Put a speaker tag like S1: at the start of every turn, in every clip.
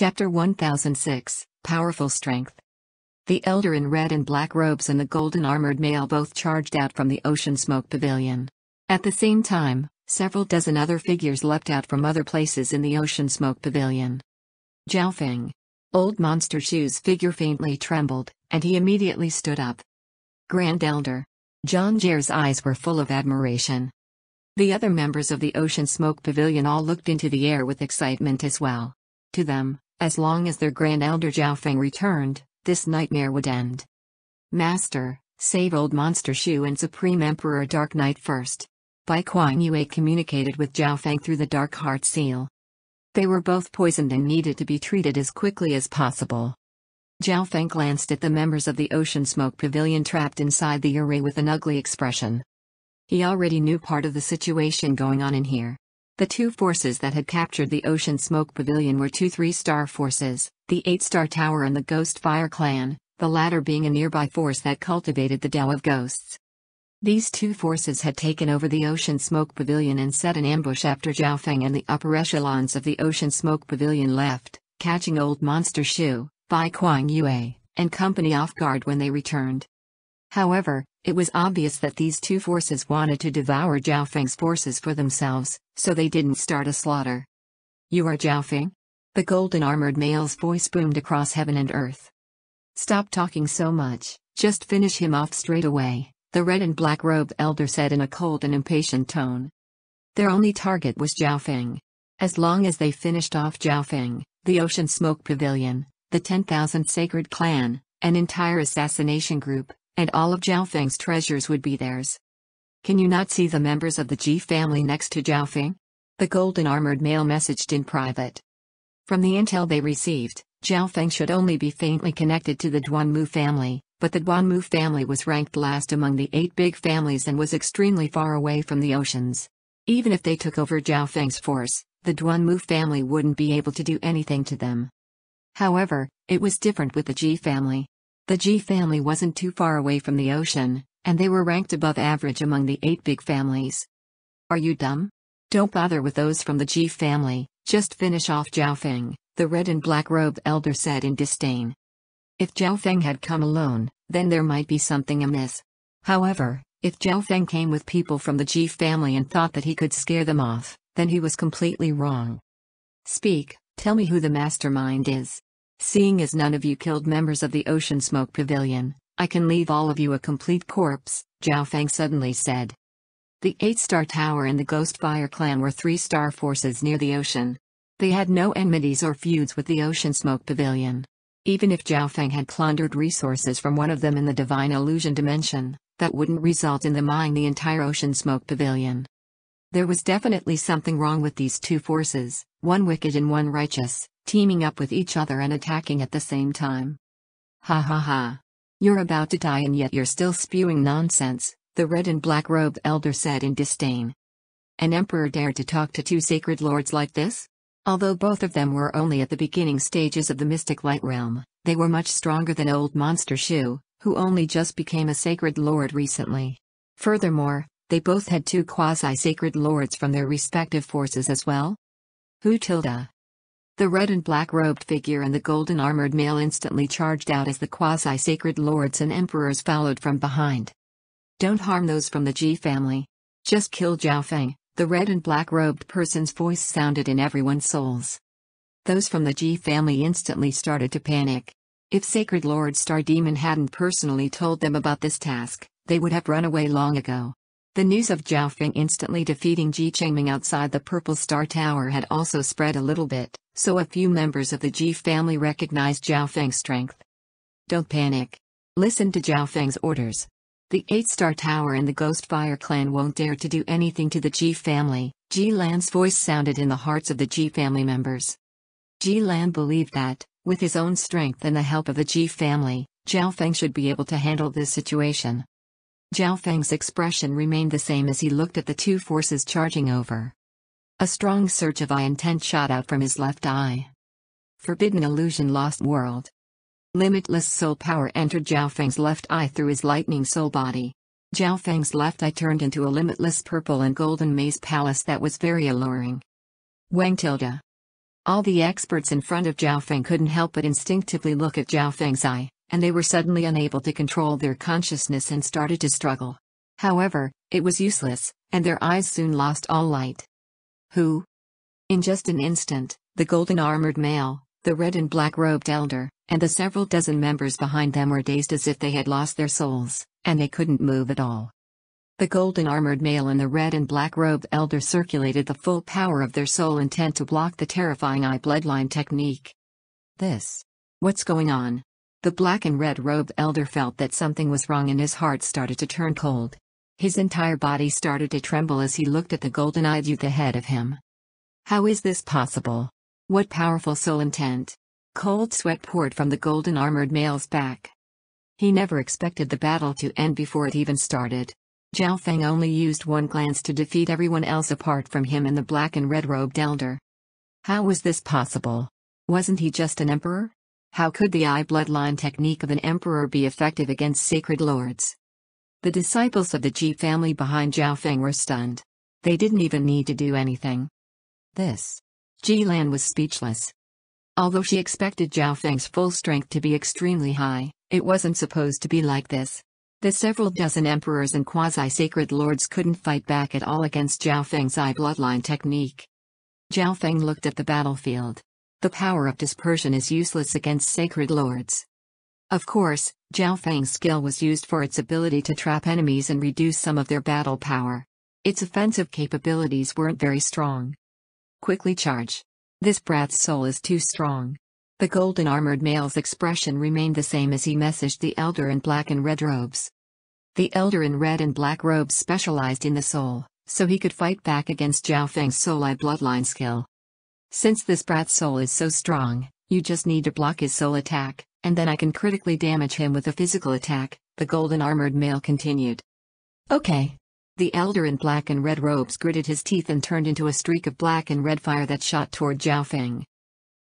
S1: Chapter 1006 Powerful Strength The elder in red and black robes and the golden armored male both charged out from the ocean smoke pavilion. At the same time, several dozen other figures leapt out from other places in the ocean smoke pavilion. Zhao Feng. Old Monster Shoe's figure faintly trembled, and he immediately stood up. Grand Elder. John Jer's eyes were full of admiration. The other members of the Ocean Smoke Pavilion all looked into the air with excitement as well. To them, as long as their Grand Elder Zhao Feng returned, this nightmare would end. Master, save old monster Shu and Supreme Emperor Dark Knight first. Bai Kuan Yue communicated with Zhao Feng through the Dark Heart Seal. They were both poisoned and needed to be treated as quickly as possible. Zhao Feng glanced at the members of the Ocean Smoke Pavilion trapped inside the array with an ugly expression. He already knew part of the situation going on in here. The two forces that had captured the Ocean Smoke Pavilion were two three-star forces, the Eight-Star Tower and the Ghost Fire Clan, the latter being a nearby force that cultivated the Tao of Ghosts. These two forces had taken over the Ocean Smoke Pavilion and set an ambush after Zhao Feng and the upper echelons of the Ocean Smoke Pavilion left, catching old monster Shu, Bai Kuang Yue, and company off guard when they returned. However, it was obvious that these two forces wanted to devour Zhao Feng's forces for themselves, so they didn't start a slaughter. You are Zhao Feng? The golden armored male's voice boomed across heaven and earth. Stop talking so much, just finish him off straight away, the red and black robed elder said in a cold and impatient tone. Their only target was Zhao Feng. As long as they finished off Zhao Feng, the Ocean Smoke Pavilion, the 10,000 Sacred Clan, an entire assassination group, and all of Zhao Feng's treasures would be theirs. Can you not see the members of the Ji family next to Zhao Feng? The golden armored male messaged in private. From the intel they received, Zhao Feng should only be faintly connected to the Duanmu family, but the Duanmu family was ranked last among the eight big families and was extremely far away from the oceans. Even if they took over Zhao Feng's force, the Duanmu family wouldn't be able to do anything to them. However, it was different with the Ji family. The G family wasn't too far away from the ocean, and they were ranked above average among the eight big families. Are you dumb? Don't bother with those from the G family, just finish off Zhao Feng, the red and black robed elder said in disdain. If Zhao Feng had come alone, then there might be something amiss. However, if Zhao Feng came with people from the G family and thought that he could scare them off, then he was completely wrong. Speak, tell me who the mastermind is. Seeing as none of you killed members of the Ocean Smoke Pavilion, I can leave all of you a complete corpse, Zhao Fang suddenly said. The Eight-Star Tower and the Ghost Fire Clan were three-star forces near the ocean. They had no enmities or feuds with the Ocean Smoke Pavilion. Even if Zhao Feng had plundered resources from one of them in the Divine Illusion Dimension, that wouldn't result in them eyeing the entire Ocean Smoke Pavilion. There was definitely something wrong with these two forces, one wicked and one righteous, teaming up with each other and attacking at the same time. Ha ha ha. You're about to die and yet you're still spewing nonsense, the red and black robed elder said in disdain. An emperor dared to talk to two sacred lords like this? Although both of them were only at the beginning stages of the mystic light realm, they were much stronger than old monster Shu, who only just became a sacred lord recently. Furthermore, they both had two quasi-sacred lords from their respective forces as well? Who tilde? The red and black robed figure and the golden armored male instantly charged out as the quasi sacred lords and emperors followed from behind. Don't harm those from the G family. Just kill Zhao Feng, the red and black robed person's voice sounded in everyone's souls. Those from the G family instantly started to panic. If Sacred Lord Star Demon hadn't personally told them about this task, they would have run away long ago. The news of Zhao Feng instantly defeating Ji Chengming outside the Purple Star Tower had also spread a little bit, so a few members of the Ji family recognized Zhao Feng's strength. Don't panic. Listen to Zhao Feng's orders. The Eight Star Tower and the Ghost Fire clan won't dare to do anything to the Ji family, Ji Lan's voice sounded in the hearts of the Ji family members. Ji Lan believed that, with his own strength and the help of the Ji family, Zhao Feng should be able to handle this situation. Zhao Feng's expression remained the same as he looked at the two forces charging over. A strong surge of eye intent shot out from his left eye. Forbidden illusion lost world. Limitless soul power entered Zhao Feng's left eye through his lightning soul body. Zhao Feng's left eye turned into a limitless purple and golden maze palace that was very alluring. Wang Tilda. All the experts in front of Zhao Feng couldn't help but instinctively look at Zhao Feng's eye and they were suddenly unable to control their consciousness and started to struggle. However, it was useless, and their eyes soon lost all light. Who? In just an instant, the golden armored male, the red and black robed elder, and the several dozen members behind them were dazed as if they had lost their souls, and they couldn't move at all. The golden armored male and the red and black robed elder circulated the full power of their soul intent to block the terrifying eye bloodline technique. This. What's going on? The black and red robed elder felt that something was wrong and his heart started to turn cold. His entire body started to tremble as he looked at the golden eyed youth ahead of him. How is this possible? What powerful soul intent! Cold sweat poured from the golden armored male's back. He never expected the battle to end before it even started. Zhao Feng only used one glance to defeat everyone else apart from him and the black and red robed elder. How was this possible? Wasn't he just an emperor? How could the eye bloodline technique of an emperor be effective against sacred lords? The disciples of the Ji family behind Zhao Feng were stunned. They didn't even need to do anything. This. Ji Lan was speechless. Although she expected Zhao Feng's full strength to be extremely high, it wasn't supposed to be like this. The several dozen emperors and quasi-sacred lords couldn't fight back at all against Zhao Feng's eye bloodline technique. Zhao Feng looked at the battlefield the power of dispersion is useless against sacred lords. Of course, Zhao Feng's skill was used for its ability to trap enemies and reduce some of their battle power. Its offensive capabilities weren't very strong. Quickly charge. This brat's soul is too strong. The golden armored male's expression remained the same as he messaged the elder in black and red robes. The elder in red and black robes specialized in the soul, so he could fight back against Zhao Feng's soul-eye bloodline skill. Since this brat's soul is so strong, you just need to block his soul attack, and then I can critically damage him with a physical attack, the golden armored male continued. Okay. The elder in black and red robes gritted his teeth and turned into a streak of black and red fire that shot toward Zhao Feng.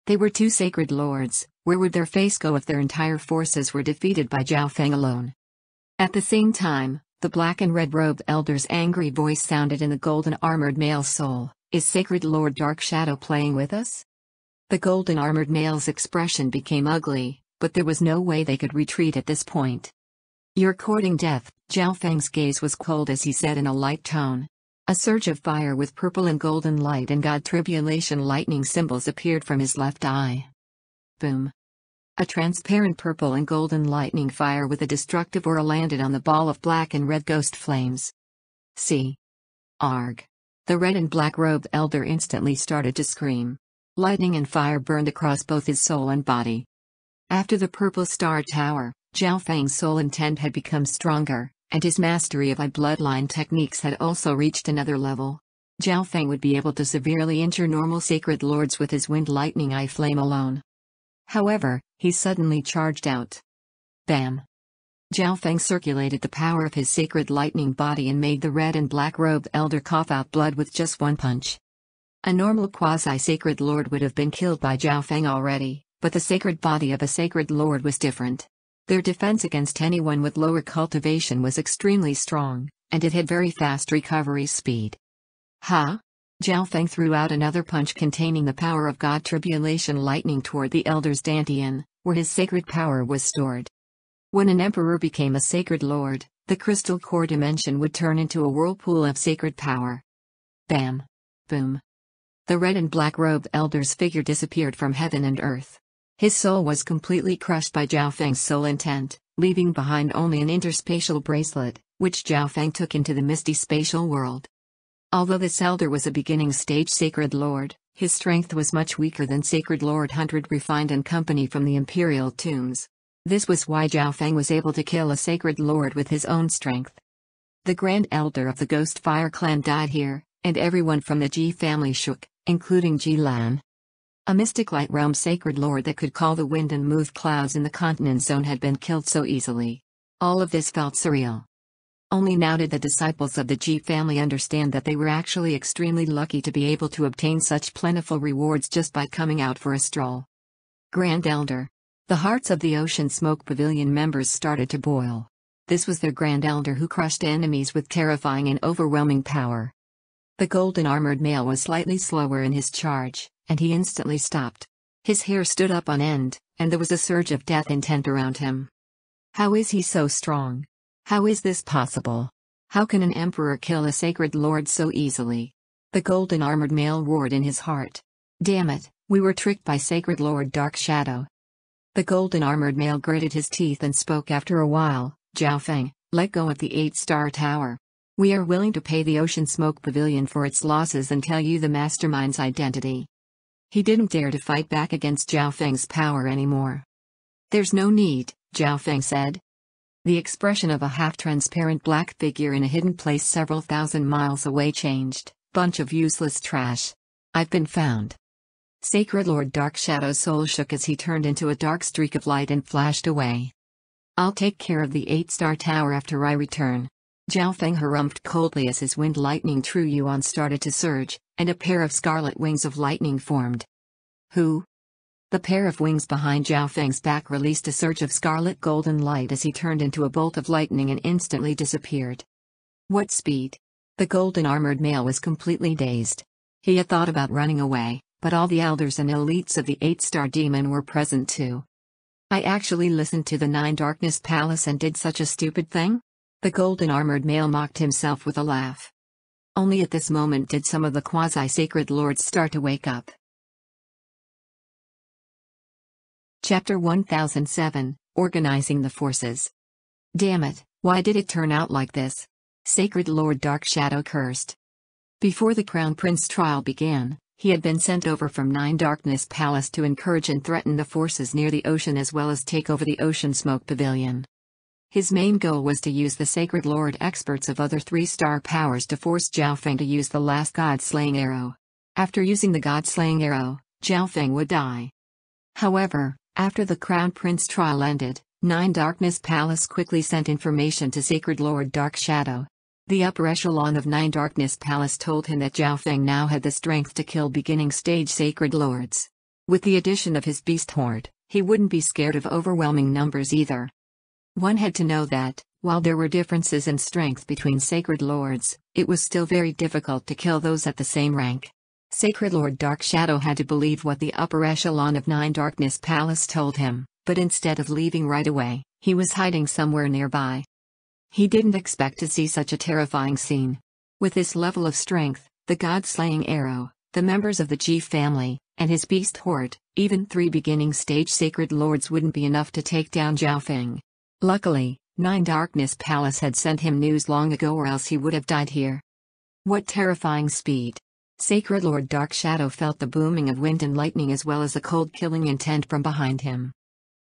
S1: They were two sacred lords, where would their face go if their entire forces were defeated by Zhao Feng alone? At the same time, the black and red robed elder's angry voice sounded in the golden armored male's soul. Is Sacred Lord Dark Shadow playing with us? The golden armored male's expression became ugly, but there was no way they could retreat at this point. You're courting death, Zhao Feng's gaze was cold as he said in a light tone. A surge of fire with purple and golden light and god tribulation lightning symbols appeared from his left eye. Boom. A transparent purple and golden lightning fire with a destructive aura landed on the ball of black and red ghost flames. See. Arg. The red and black robed elder instantly started to scream. Lightning and fire burned across both his soul and body. After the Purple Star Tower, Zhao Fang's soul intent had become stronger, and his mastery of Eye bloodline techniques had also reached another level. Zhao Fang would be able to severely injure normal Sacred Lords with his Wind Lightning Eye Flame alone. However, he suddenly charged out. Bam! Zhao Feng circulated the power of his sacred lightning body and made the red and black-robed elder cough out blood with just one punch. A normal quasi-sacred lord would have been killed by Zhao Feng already, but the sacred body of a sacred lord was different. Their defense against anyone with lower cultivation was extremely strong, and it had very fast recovery speed. Ha! Huh? Zhao Feng threw out another punch containing the power of God tribulation lightning toward the elder's dantian, where his sacred power was stored. When an emperor became a sacred lord, the crystal core dimension would turn into a whirlpool of sacred power. Bam. Boom. The red and black robed elder's figure disappeared from heaven and earth. His soul was completely crushed by Zhao Feng's soul intent, leaving behind only an interspatial bracelet, which Zhao Feng took into the misty spatial world. Although this elder was a beginning stage sacred lord, his strength was much weaker than Sacred Lord Hundred Refined and Company from the Imperial Tombs. This was why Zhao Fang was able to kill a sacred lord with his own strength. The Grand Elder of the Ghost Fire clan died here, and everyone from the Ji family shook, including Ji Lan. A mystic light realm sacred lord that could call the wind and move clouds in the continent zone had been killed so easily. All of this felt surreal. Only now did the disciples of the Ji family understand that they were actually extremely lucky to be able to obtain such plentiful rewards just by coming out for a stroll. Grand Elder, the hearts of the Ocean Smoke Pavilion members started to boil. This was their Grand Elder who crushed enemies with terrifying and overwhelming power. The golden armored male was slightly slower in his charge, and he instantly stopped. His hair stood up on end, and there was a surge of death intent around him. How is he so strong? How is this possible? How can an emperor kill a sacred lord so easily? The golden armored male roared in his heart. Damn it, we were tricked by sacred lord Dark Shadow, the golden armored male gritted his teeth and spoke after a while, Zhao Feng, let go of the eight-star tower. We are willing to pay the Ocean Smoke Pavilion for its losses and tell you the mastermind's identity. He didn't dare to fight back against Zhao Feng's power anymore. There's no need, Zhao Feng said. The expression of a half-transparent black figure in a hidden place several thousand miles away changed, bunch of useless trash. I've been found. Sacred Lord Dark Shadow's soul shook as he turned into a dark streak of light and flashed away. I'll take care of the eight-star tower after I return. Zhao Feng harumphed coldly as his wind lightning true yuan started to surge, and a pair of scarlet wings of lightning formed. Who? The pair of wings behind Zhao Feng's back released a surge of scarlet golden light as he turned into a bolt of lightning and instantly disappeared. What speed? The golden armored male was completely dazed. He had thought about running away, but all the elders and elites of the eight-star demon were present too. I actually listened to the Nine Darkness Palace and did such a stupid thing? The golden-armored male mocked himself with a laugh. Only at this moment did some of the quasi-sacred lords start to wake up. Chapter 1007, Organizing the Forces Damn it, why did it turn out like this? Sacred Lord Dark Shadow cursed. Before the Crown Prince trial began, he had been sent over from Nine Darkness Palace to encourage and threaten the forces near the ocean as well as take over the Ocean Smoke Pavilion. His main goal was to use the Sacred Lord experts of other three-star powers to force Zhao Feng to use the last God-slaying arrow. After using the God-slaying arrow, Zhao Feng would die. However, after the Crown Prince trial ended, Nine Darkness Palace quickly sent information to Sacred Lord Dark Shadow, the upper echelon of Nine Darkness Palace told him that Zhao Feng now had the strength to kill beginning stage sacred lords. With the addition of his beast horde, he wouldn't be scared of overwhelming numbers either. One had to know that, while there were differences in strength between sacred lords, it was still very difficult to kill those at the same rank. Sacred Lord Dark Shadow had to believe what the upper echelon of Nine Darkness Palace told him, but instead of leaving right away, he was hiding somewhere nearby. He didn't expect to see such a terrifying scene. With this level of strength, the god-slaying arrow, the members of the G family, and his beast horde, even three beginning stage sacred lords wouldn't be enough to take down Zhao Feng. Luckily, Nine Darkness Palace had sent him news long ago or else he would have died here. What terrifying speed! Sacred Lord Dark Shadow felt the booming of wind and lightning as well as a cold killing intent from behind him.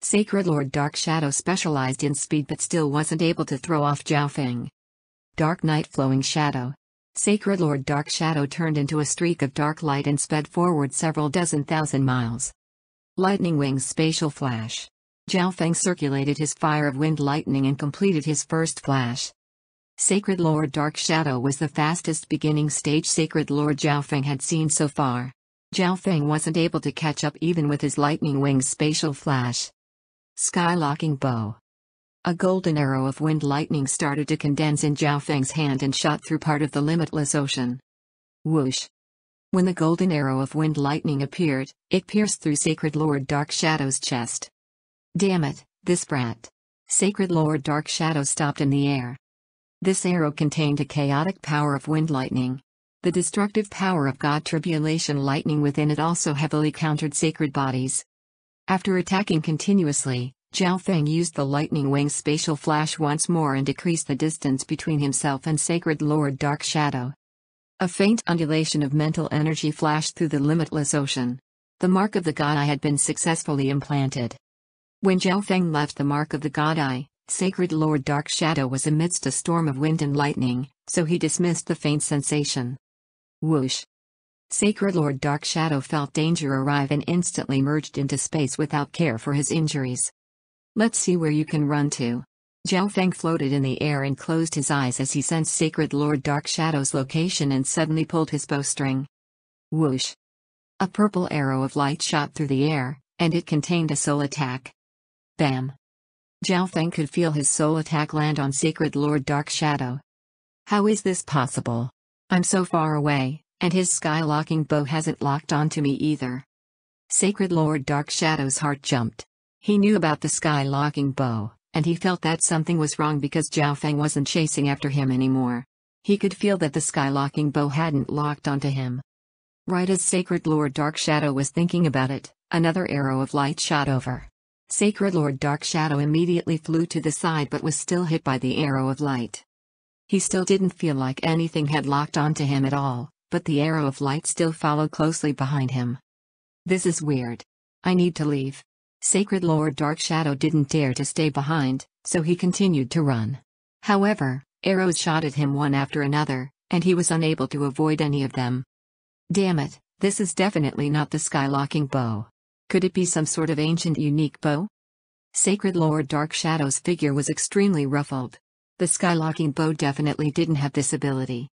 S1: Sacred Lord Dark Shadow specialized in speed but still wasn't able to throw off Zhao Feng. Dark Knight Flowing Shadow. Sacred Lord Dark Shadow turned into a streak of dark light and sped forward several dozen thousand miles. Lightning Wings Spatial Flash. Zhao Feng circulated his fire of wind lightning and completed his first flash. Sacred Lord Dark Shadow was the fastest beginning stage Sacred Lord Zhao Feng had seen so far. Zhao Feng wasn't able to catch up even with his lightning wings spatial flash. Skylocking bow. A golden arrow of wind lightning started to condense in Zhao Feng's hand and shot through part of the limitless ocean. Whoosh. When the golden arrow of wind lightning appeared, it pierced through Sacred Lord Dark Shadow's chest. Damn it, this brat. Sacred Lord Dark Shadow stopped in the air. This arrow contained a chaotic power of wind lightning. The destructive power of God Tribulation Lightning within it also heavily countered sacred bodies, after attacking continuously, Zhao Feng used the Lightning Wing's spatial flash once more and decreased the distance between himself and Sacred Lord Dark Shadow. A faint undulation of mental energy flashed through the limitless ocean. The mark of the God Eye had been successfully implanted. When Zhao Feng left the mark of the God Eye, Sacred Lord Dark Shadow was amidst a storm of wind and lightning, so he dismissed the faint sensation. Whoosh! Sacred Lord Dark Shadow felt danger arrive and instantly merged into space without care for his injuries. Let's see where you can run to. Zhao Feng floated in the air and closed his eyes as he sensed Sacred Lord Dark Shadow's location and suddenly pulled his bowstring. Whoosh! A purple arrow of light shot through the air, and it contained a soul attack. Bam! Zhao Feng could feel his soul attack land on Sacred Lord Dark Shadow. How is this possible? I'm so far away. And his sky-locking bow hasn't locked onto me either. Sacred Lord Dark Shadow's heart jumped. He knew about the sky-locking bow, and he felt that something was wrong because Zhao Feng wasn't chasing after him anymore. He could feel that the sky-locking bow hadn't locked onto him. Right as Sacred Lord Dark Shadow was thinking about it, another arrow of light shot over. Sacred Lord Dark Shadow immediately flew to the side but was still hit by the arrow of light. He still didn't feel like anything had locked onto him at all, but the arrow of light still followed closely behind him. This is weird. I need to leave. Sacred Lord Dark Shadow didn't dare to stay behind, so he continued to run. However, arrows shot at him one after another, and he was unable to avoid any of them. Damn it, this is definitely not the skylocking bow. Could it be some sort of ancient unique bow? Sacred Lord Dark Shadow's figure was extremely ruffled. The skylocking bow definitely didn't have this ability.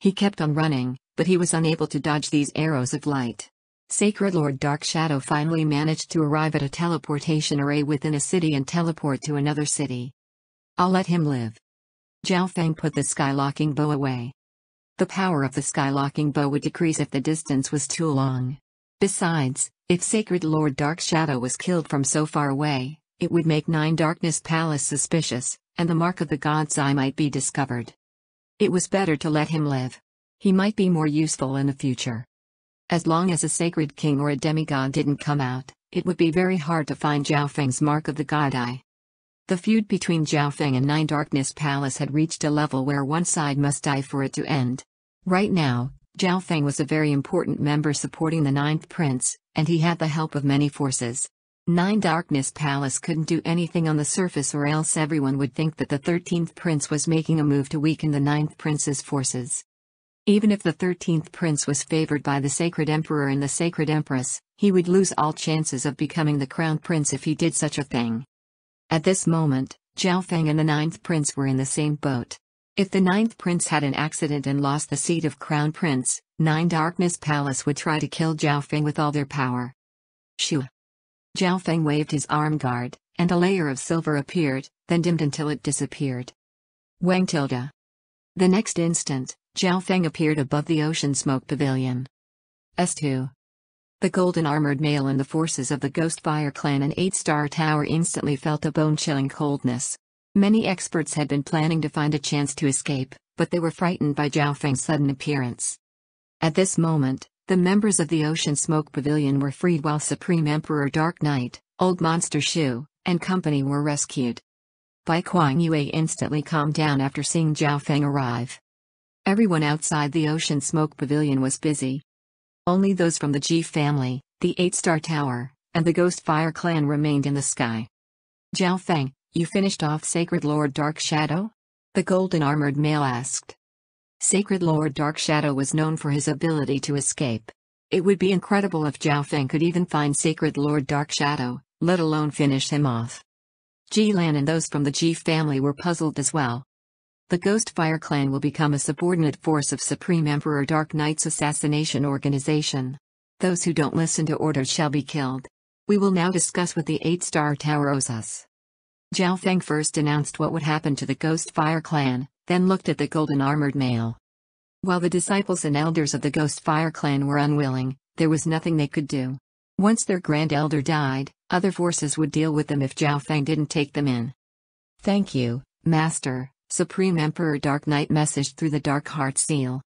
S1: He kept on running, but he was unable to dodge these arrows of light. Sacred Lord Dark Shadow finally managed to arrive at a teleportation array within a city and teleport to another city. I'll let him live. Zhao Feng put the skylocking bow away. The power of the skylocking bow would decrease if the distance was too long. Besides, if Sacred Lord Dark Shadow was killed from so far away, it would make Nine Darkness Palace suspicious, and the mark of the God's Eye might be discovered. It was better to let him live. He might be more useful in the future. As long as a sacred king or a demigod didn't come out, it would be very hard to find Zhao Feng's mark of the god eye. The feud between Zhao Feng and Nine Darkness Palace had reached a level where one side must die for it to end. Right now, Zhao Feng was a very important member supporting the Ninth Prince, and he had the help of many forces. Nine Darkness Palace couldn't do anything on the surface or else everyone would think that the 13th Prince was making a move to weaken the Ninth Prince's forces. Even if the 13th prince was favored by the sacred emperor and the sacred empress, he would lose all chances of becoming the crown prince if he did such a thing. At this moment, Zhao Feng and the ninth prince were in the same boat. If the ninth prince had an accident and lost the seat of crown prince, Nine Darkness Palace would try to kill Zhao Feng with all their power. Shoo! Zhao Feng waved his arm guard, and a layer of silver appeared, then dimmed until it disappeared. Wang Tilda the next instant, Zhao Feng appeared above the ocean smoke pavilion. S2. The golden armored male and the forces of the Ghost Fire Clan and Eight Star Tower instantly felt a bone chilling coldness. Many experts had been planning to find a chance to escape, but they were frightened by Zhao Feng's sudden appearance. At this moment, the members of the Ocean Smoke Pavilion were freed while Supreme Emperor Dark Knight, Old Monster Shu, and company were rescued. Bai Kuang Yue instantly calmed down after seeing Zhao Feng arrive. Everyone outside the Ocean Smoke Pavilion was busy. Only those from the G family, the Eight Star Tower, and the Ghost Fire Clan remained in the sky. Zhao Feng, you finished off Sacred Lord Dark Shadow? The golden armored male asked. Sacred Lord Dark Shadow was known for his ability to escape. It would be incredible if Zhao Feng could even find Sacred Lord Dark Shadow, let alone finish him off. G-Lan and those from the G family were puzzled as well. The Ghost Fire Clan will become a subordinate force of Supreme Emperor Dark Knight's assassination organization. Those who don't listen to orders shall be killed. We will now discuss what the 8-star tower owes us. Zhao Feng first announced what would happen to the Ghost Fire Clan, then looked at the golden armored male. While the disciples and elders of the Ghost Fire Clan were unwilling, there was nothing they could do. Once their Grand Elder died, other forces would deal with them if Zhao Fang didn't take them in. Thank you, Master, Supreme Emperor Dark Knight messaged through the Dark Heart Seal.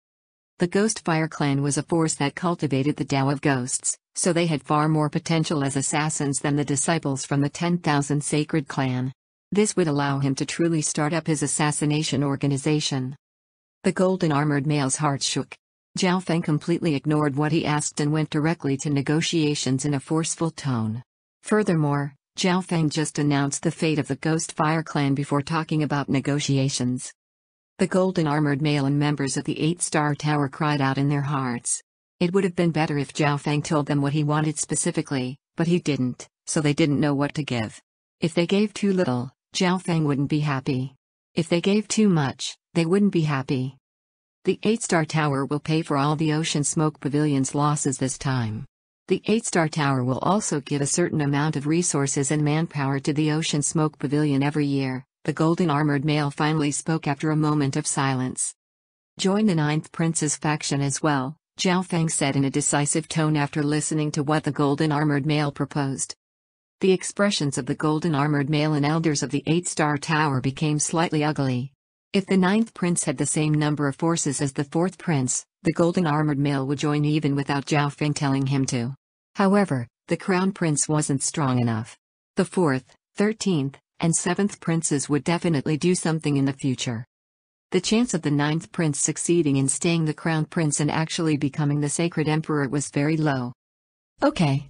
S1: The Ghost Fire Clan was a force that cultivated the Tao of Ghosts, so they had far more potential as assassins than the disciples from the 10,000 Sacred Clan. This would allow him to truly start up his assassination organization. The golden armored male's heart shook. Zhao Feng completely ignored what he asked and went directly to negotiations in a forceful tone. Furthermore, Zhao Feng just announced the fate of the Ghost Fire Clan before talking about negotiations. The golden armored male and members of the Eight Star Tower cried out in their hearts. It would have been better if Zhao Feng told them what he wanted specifically, but he didn't, so they didn't know what to give. If they gave too little, Zhao Feng wouldn't be happy. If they gave too much, they wouldn't be happy. The 8-star tower will pay for all the Ocean Smoke Pavilion's losses this time. The 8-star tower will also give a certain amount of resources and manpower to the Ocean Smoke Pavilion every year, the golden armored male finally spoke after a moment of silence. Join the Ninth Prince's faction as well, Zhao Feng said in a decisive tone after listening to what the golden armored male proposed. The expressions of the golden armored male and elders of the 8-star tower became slightly ugly, if the ninth prince had the same number of forces as the fourth prince, the golden armored male would join even without Zhao Feng telling him to. However, the crown prince wasn't strong enough. The fourth, thirteenth, and seventh princes would definitely do something in the future. The chance of the ninth prince succeeding in staying the crown prince and actually becoming the sacred emperor was very low. Okay.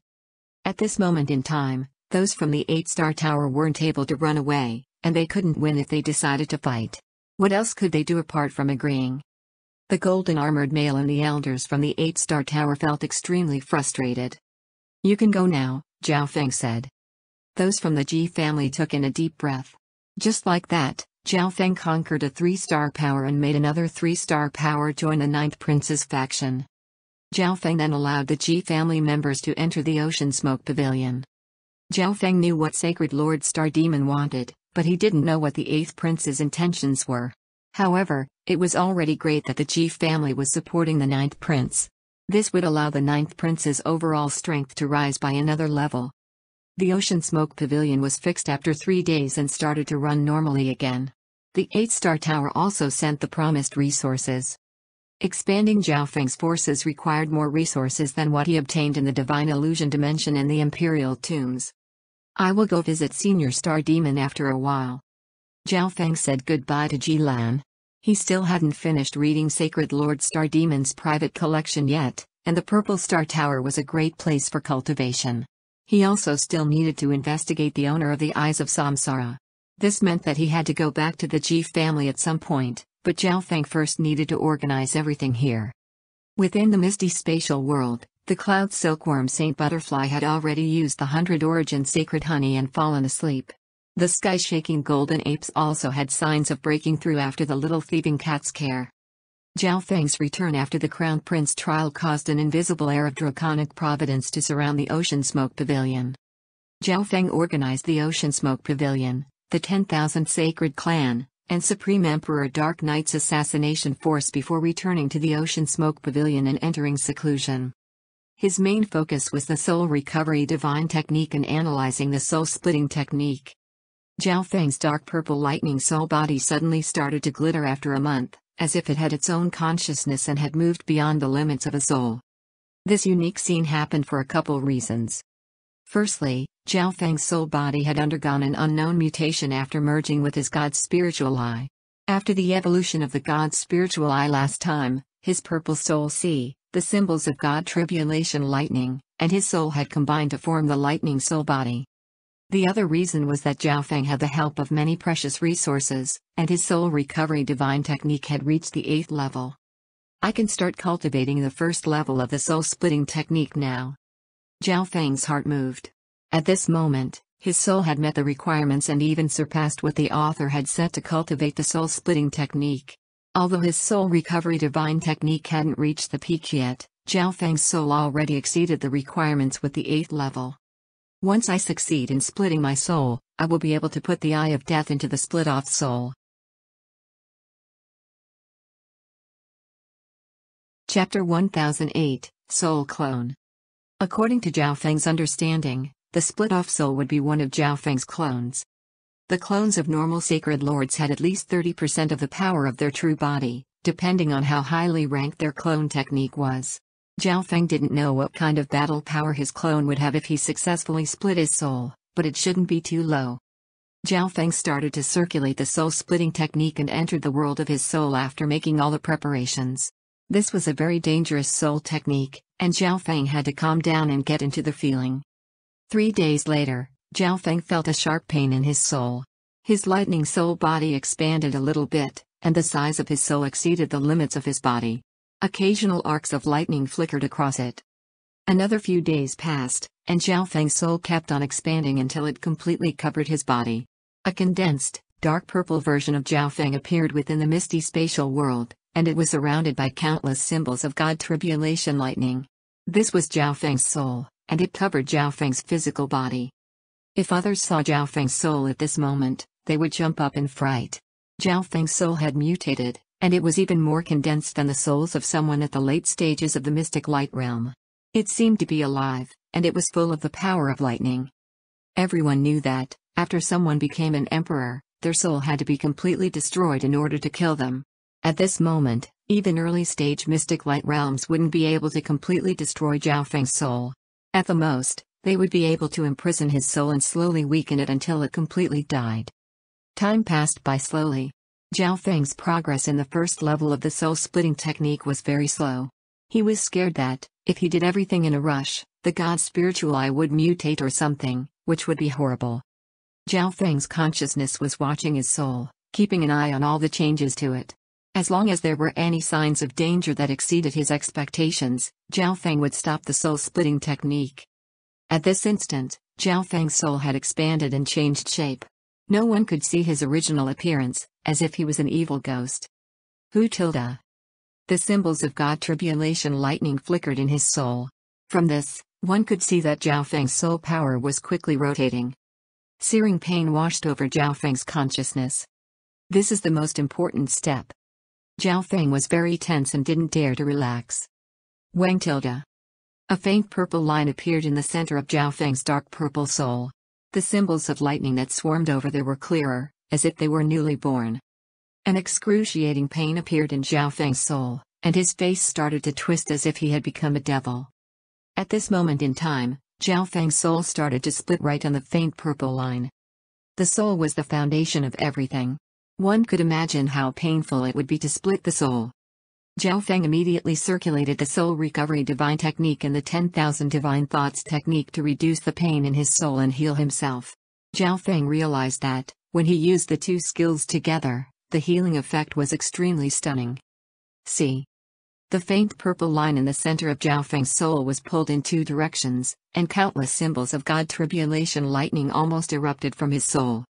S1: At this moment in time, those from the eight-star tower weren't able to run away, and they couldn't win if they decided to fight. What else could they do apart from agreeing? The golden armored male and the elders from the eight star tower felt extremely frustrated. You can go now, Zhao Feng said. Those from the Ji family took in a deep breath. Just like that, Zhao Feng conquered a three-star power and made another three-star power join the Ninth Prince's faction. Zhao Feng then allowed the Ji family members to enter the Ocean Smoke Pavilion. Zhao Feng knew what Sacred Lord Star Demon wanted, but he didn't know what the eighth prince's intentions were. However, it was already great that the Ji family was supporting the ninth prince. This would allow the ninth prince's overall strength to rise by another level. The Ocean Smoke Pavilion was fixed after three days and started to run normally again. The 8-star tower also sent the promised resources. Expanding Jiaofeng's Feng's forces required more resources than what he obtained in the Divine Illusion Dimension and the Imperial Tombs. I will go visit Senior Star Demon after a while. Zhao Feng said goodbye to Ji Lan. He still hadn't finished reading Sacred Lord Star Demon's private collection yet, and the Purple Star Tower was a great place for cultivation. He also still needed to investigate the owner of the Eyes of Samsara. This meant that he had to go back to the Ji family at some point, but Zhao Feng first needed to organize everything here. Within the misty spatial world, the cloud silkworm Saint Butterfly had already used the hundred origin sacred honey and fallen asleep. The sky shaking golden apes also had signs of breaking through after the little thieving cat's care. Zhao Feng's return after the Crown Prince trial caused an invisible air of draconic providence to surround the Ocean Smoke Pavilion. Zhao Feng organized the Ocean Smoke Pavilion, the 10,000 Sacred Clan, and Supreme Emperor Dark Knight's assassination force before returning to the Ocean Smoke Pavilion and entering seclusion. His main focus was the soul recovery divine technique and analyzing the soul splitting technique. Zhao Feng's dark purple lightning soul body suddenly started to glitter after a month, as if it had its own consciousness and had moved beyond the limits of a soul. This unique scene happened for a couple reasons. Firstly, Zhao Feng's soul body had undergone an unknown mutation after merging with his God's spiritual eye. After the evolution of the God's spiritual eye last time, his purple soul sea, the symbols of God tribulation lightning, and his soul had combined to form the lightning soul body. The other reason was that Zhao Feng had the help of many precious resources, and his soul recovery divine technique had reached the eighth level. I can start cultivating the first level of the soul splitting technique now. Zhao Feng's heart moved. At this moment, his soul had met the requirements and even surpassed what the author had set to cultivate the soul splitting technique. Although his soul recovery divine technique hadn't reached the peak yet, Zhao Feng's soul already exceeded the requirements with the eighth level. Once I succeed in splitting my soul, I will be able to put the eye of death into the split off soul. Chapter 1008 Soul Clone According to Zhao Feng's understanding, the split off soul would be one of Zhao Feng's clones, the clones of normal sacred lords had at least 30% of the power of their true body, depending on how highly ranked their clone technique was. Zhao Feng didn't know what kind of battle power his clone would have if he successfully split his soul, but it shouldn't be too low. Zhao Feng started to circulate the soul-splitting technique and entered the world of his soul after making all the preparations. This was a very dangerous soul technique, and Zhao Feng had to calm down and get into the feeling. Three days later, Zhao Feng felt a sharp pain in his soul. His lightning soul body expanded a little bit, and the size of his soul exceeded the limits of his body. Occasional arcs of lightning flickered across it. Another few days passed, and Zhao Feng's soul kept on expanding until it completely covered his body. A condensed, dark purple version of Zhao Feng appeared within the misty spatial world, and it was surrounded by countless symbols of God tribulation lightning. This was Zhao Feng's soul, and it covered Zhao Feng's physical body. If others saw Zhao Feng's Soul at this moment, they would jump up in fright. Zhao Feng's Soul had mutated, and it was even more condensed than the souls of someone at the late stages of the mystic light realm. It seemed to be alive, and it was full of the power of lightning. Everyone knew that, after someone became an emperor, their soul had to be completely destroyed in order to kill them. At this moment, even early-stage mystic light realms wouldn't be able to completely destroy Zhao Feng's soul. At the most, they would be able to imprison his soul and slowly weaken it until it completely died. Time passed by slowly. Zhao Feng's progress in the first level of the soul-splitting technique was very slow. He was scared that, if he did everything in a rush, the god's spiritual eye would mutate or something, which would be horrible. Zhao Feng's consciousness was watching his soul, keeping an eye on all the changes to it. As long as there were any signs of danger that exceeded his expectations, Zhao Feng would stop the soul-splitting technique. At this instant, Zhao Feng's soul had expanded and changed shape. No one could see his original appearance, as if he was an evil ghost. Who tilde? The symbols of God tribulation lightning flickered in his soul. From this, one could see that Zhao Feng's soul power was quickly rotating. Searing pain washed over Zhao Feng's consciousness. This is the most important step. Zhao Feng was very tense and didn't dare to relax. Wang tilde. A faint purple line appeared in the center of Zhao Feng's dark purple soul. The symbols of lightning that swarmed over there were clearer, as if they were newly born. An excruciating pain appeared in Zhao Feng's soul, and his face started to twist as if he had become a devil. At this moment in time, Zhao Feng's soul started to split right on the faint purple line. The soul was the foundation of everything. One could imagine how painful it would be to split the soul, Zhao Feng immediately circulated the soul recovery divine technique and the 10,000 divine thoughts technique to reduce the pain in his soul and heal himself. Zhao Feng realized that, when he used the two skills together, the healing effect was extremely stunning. See. The faint purple line in the center of Zhao Feng's soul was pulled in two directions, and countless symbols of God tribulation lightning almost erupted from his soul.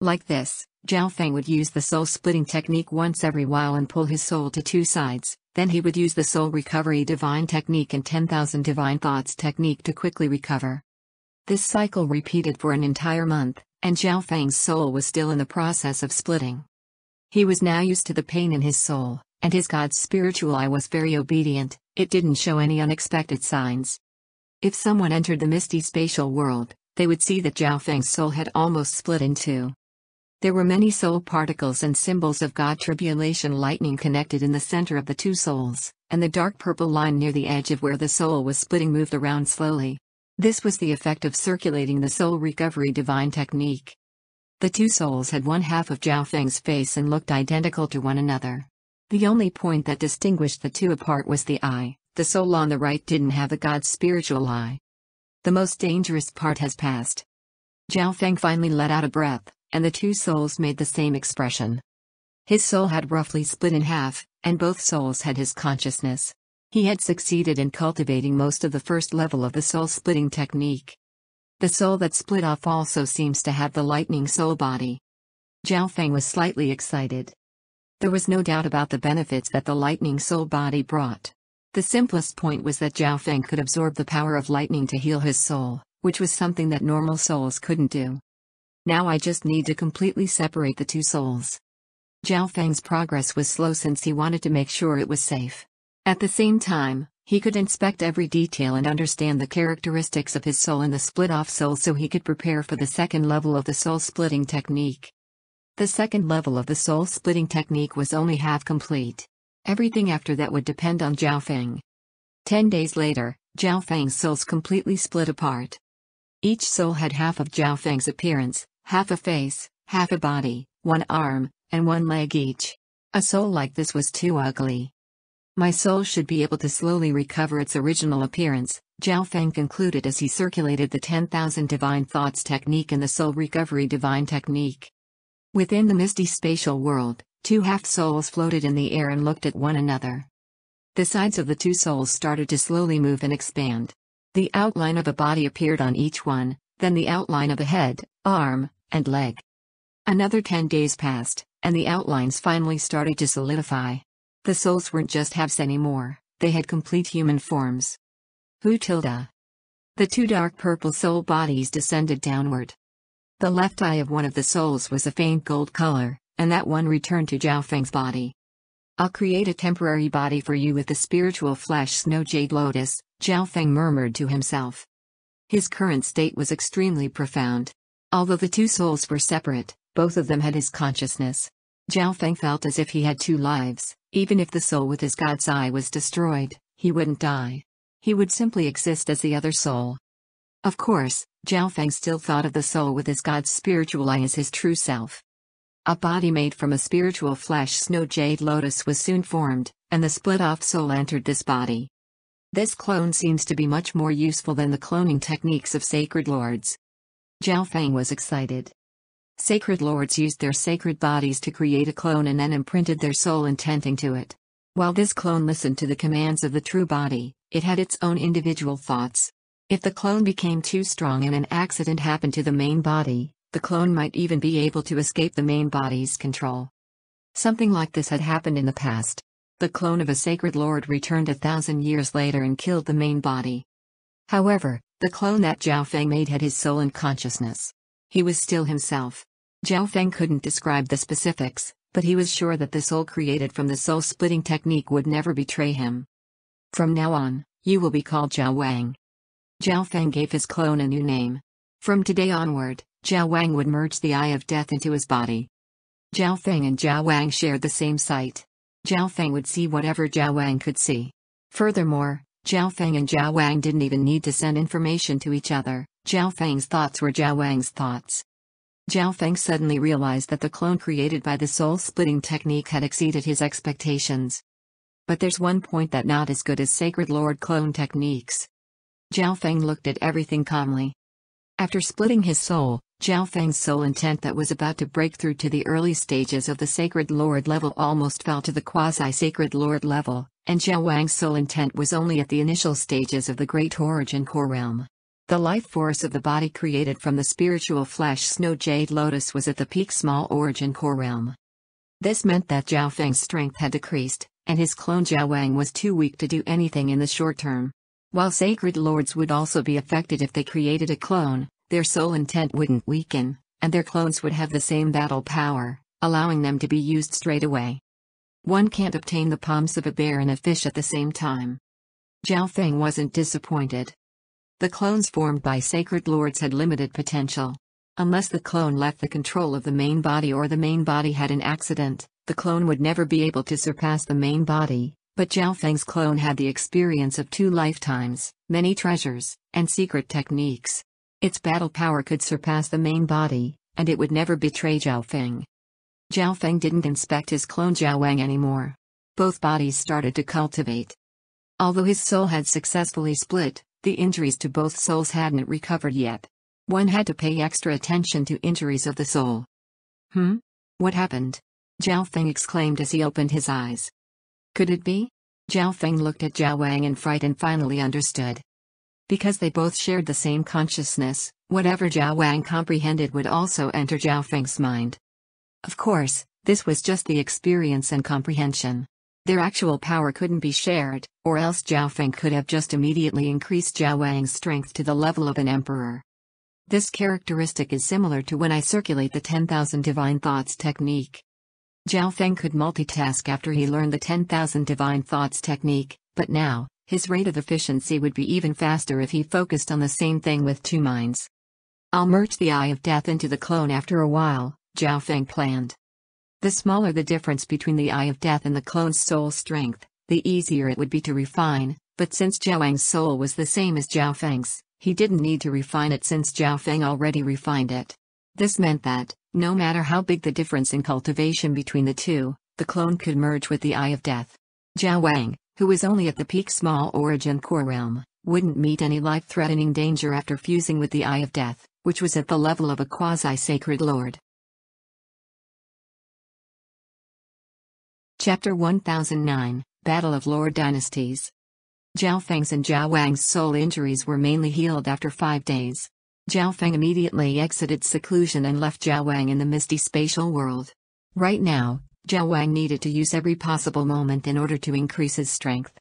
S1: Like this, Zhao Feng would use the soul splitting technique once every while and pull his soul to two sides, then he would use the soul recovery divine technique and 10,000 divine thoughts technique to quickly recover. This cycle repeated for an entire month, and Zhao Feng's soul was still in the process of splitting. He was now used to the pain in his soul, and his God's spiritual eye was very obedient, it didn't show any unexpected signs. If someone entered the misty spatial world, they would see that Zhao Feng's soul had almost split in two. There were many soul particles and symbols of God tribulation lightning connected in the center of the two souls, and the dark purple line near the edge of where the soul was splitting moved around slowly. This was the effect of circulating the soul recovery divine technique. The two souls had one half of Zhao Feng's face and looked identical to one another. The only point that distinguished the two apart was the eye, the soul on the right didn't have the God's spiritual eye. The most dangerous part has passed. Zhao Feng finally let out a breath and the two souls made the same expression. His soul had roughly split in half, and both souls had his consciousness. He had succeeded in cultivating most of the first level of the soul splitting technique. The soul that split off also seems to have the lightning soul body. Zhao Feng was slightly excited. There was no doubt about the benefits that the lightning soul body brought. The simplest point was that Zhao Feng could absorb the power of lightning to heal his soul, which was something that normal souls couldn't do. Now I just need to completely separate the two souls. Zhao Feng's progress was slow since he wanted to make sure it was safe. At the same time, he could inspect every detail and understand the characteristics of his soul and the split-off soul so he could prepare for the second level of the soul-splitting technique. The second level of the soul-splitting technique was only half complete. Everything after that would depend on Zhao Feng. Ten days later, Zhao Feng's souls completely split apart. Each soul had half of Zhao Feng's appearance, half a face, half a body, one arm, and one leg each. A soul like this was too ugly. My soul should be able to slowly recover its original appearance, Zhao Feng concluded as he circulated the 10,000 Divine Thoughts technique and the Soul Recovery Divine technique. Within the misty spatial world, two half-souls floated in the air and looked at one another. The sides of the two souls started to slowly move and expand. The outline of a body appeared on each one, then the outline of a head, arm, and leg. Another 10 days passed, and the outlines finally started to solidify. The souls weren't just halves anymore, they had complete human forms. Who tilde? The two dark purple soul bodies descended downward. The left eye of one of the souls was a faint gold color, and that one returned to Zhao Feng's body. I'll create a temporary body for you with the spiritual flesh Snow Jade Lotus, Zhao Feng murmured to himself. His current state was extremely profound, Although the two souls were separate, both of them had his consciousness. Zhao Feng felt as if he had two lives, even if the soul with his God's eye was destroyed, he wouldn't die. He would simply exist as the other soul. Of course, Zhao Feng still thought of the soul with his God's spiritual eye as his true self. A body made from a spiritual flesh snow jade lotus was soon formed, and the split-off soul entered this body. This clone seems to be much more useful than the cloning techniques of sacred lords. Zhao Fang was excited. Sacred lords used their sacred bodies to create a clone and then imprinted their soul intent into it. While this clone listened to the commands of the true body, it had its own individual thoughts. If the clone became too strong and an accident happened to the main body, the clone might even be able to escape the main body's control. Something like this had happened in the past. The clone of a sacred lord returned a thousand years later and killed the main body. However, the clone that Zhao Feng made had his soul and consciousness. He was still himself. Zhao Feng couldn't describe the specifics, but he was sure that the soul created from the soul splitting technique would never betray him. From now on, you will be called Zhao Wang. Zhao Feng gave his clone a new name. From today onward, Zhao Wang would merge the Eye of Death into his body. Zhao Feng and Zhao Wang shared the same sight. Zhao Feng would see whatever Zhao Wang could see. Furthermore, Zhao Feng and Zhao Wang didn't even need to send information to each other, Zhao Feng's thoughts were Zhao Wang's thoughts. Zhao Feng suddenly realized that the clone created by the soul-splitting technique had exceeded his expectations. But there's one point that not as good as Sacred Lord clone techniques. Zhao Feng looked at everything calmly. After splitting his soul, Zhao Feng's sole intent that was about to break through to the early stages of the Sacred Lord level almost fell to the quasi-Sacred Lord level, and Zhao Wang's sole intent was only at the initial stages of the Great Origin Core Realm. The life force of the body created from the spiritual flesh Snow Jade Lotus was at the peak Small Origin Core Realm. This meant that Zhao Feng's strength had decreased, and his clone Zhao Wang was too weak to do anything in the short term. While Sacred Lords would also be affected if they created a clone, their sole intent wouldn't weaken, and their clones would have the same battle power, allowing them to be used straight away. One can't obtain the palms of a bear and a fish at the same time. Zhao Feng wasn't disappointed. The clones formed by Sacred Lords had limited potential. Unless the clone left the control of the main body or the main body had an accident, the clone would never be able to surpass the main body, but Zhao Feng's clone had the experience of two lifetimes, many treasures, and secret techniques. Its battle power could surpass the main body, and it would never betray Zhao Feng. Zhao Feng didn't inspect his clone Zhao Wang anymore. Both bodies started to cultivate. Although his soul had successfully split, the injuries to both souls hadn't recovered yet. One had to pay extra attention to injuries of the soul. Hmm? What happened? Zhao Feng exclaimed as he opened his eyes. Could it be? Zhao Feng looked at Zhao Wang in fright and finally understood. Because they both shared the same consciousness, whatever Zhao Wang comprehended would also enter Zhao Feng's mind. Of course, this was just the experience and comprehension. Their actual power couldn't be shared, or else Zhao Feng could have just immediately increased Zhao Wang's strength to the level of an emperor. This characteristic is similar to when I circulate the 10,000 Divine Thoughts technique. Zhao Feng could multitask after he learned the 10,000 Divine Thoughts technique, but now, his rate of efficiency would be even faster if he focused on the same thing with two minds. I'll merge the Eye of Death into the clone after a while, Zhao Feng planned. The smaller the difference between the Eye of Death and the clone's soul strength, the easier it would be to refine, but since Zhao Feng's soul was the same as Zhao Feng's, he didn't need to refine it since Zhao Feng already refined it. This meant that, no matter how big the difference in cultivation between the two, the clone could merge with the Eye of Death. Zhao Wang, who is only at the peak small origin core realm, wouldn't meet any life-threatening danger after fusing with the Eye of Death, which was at the level of a quasi-sacred lord. Chapter 1009, Battle of Lord Dynasties Zhao Feng's and Zhao Wang's soul injuries were mainly healed after five days. Zhao Feng immediately exited seclusion and left Zhao Wang in the misty spatial world. Right now, Zhao Wang needed to use every possible moment in order to increase his strength.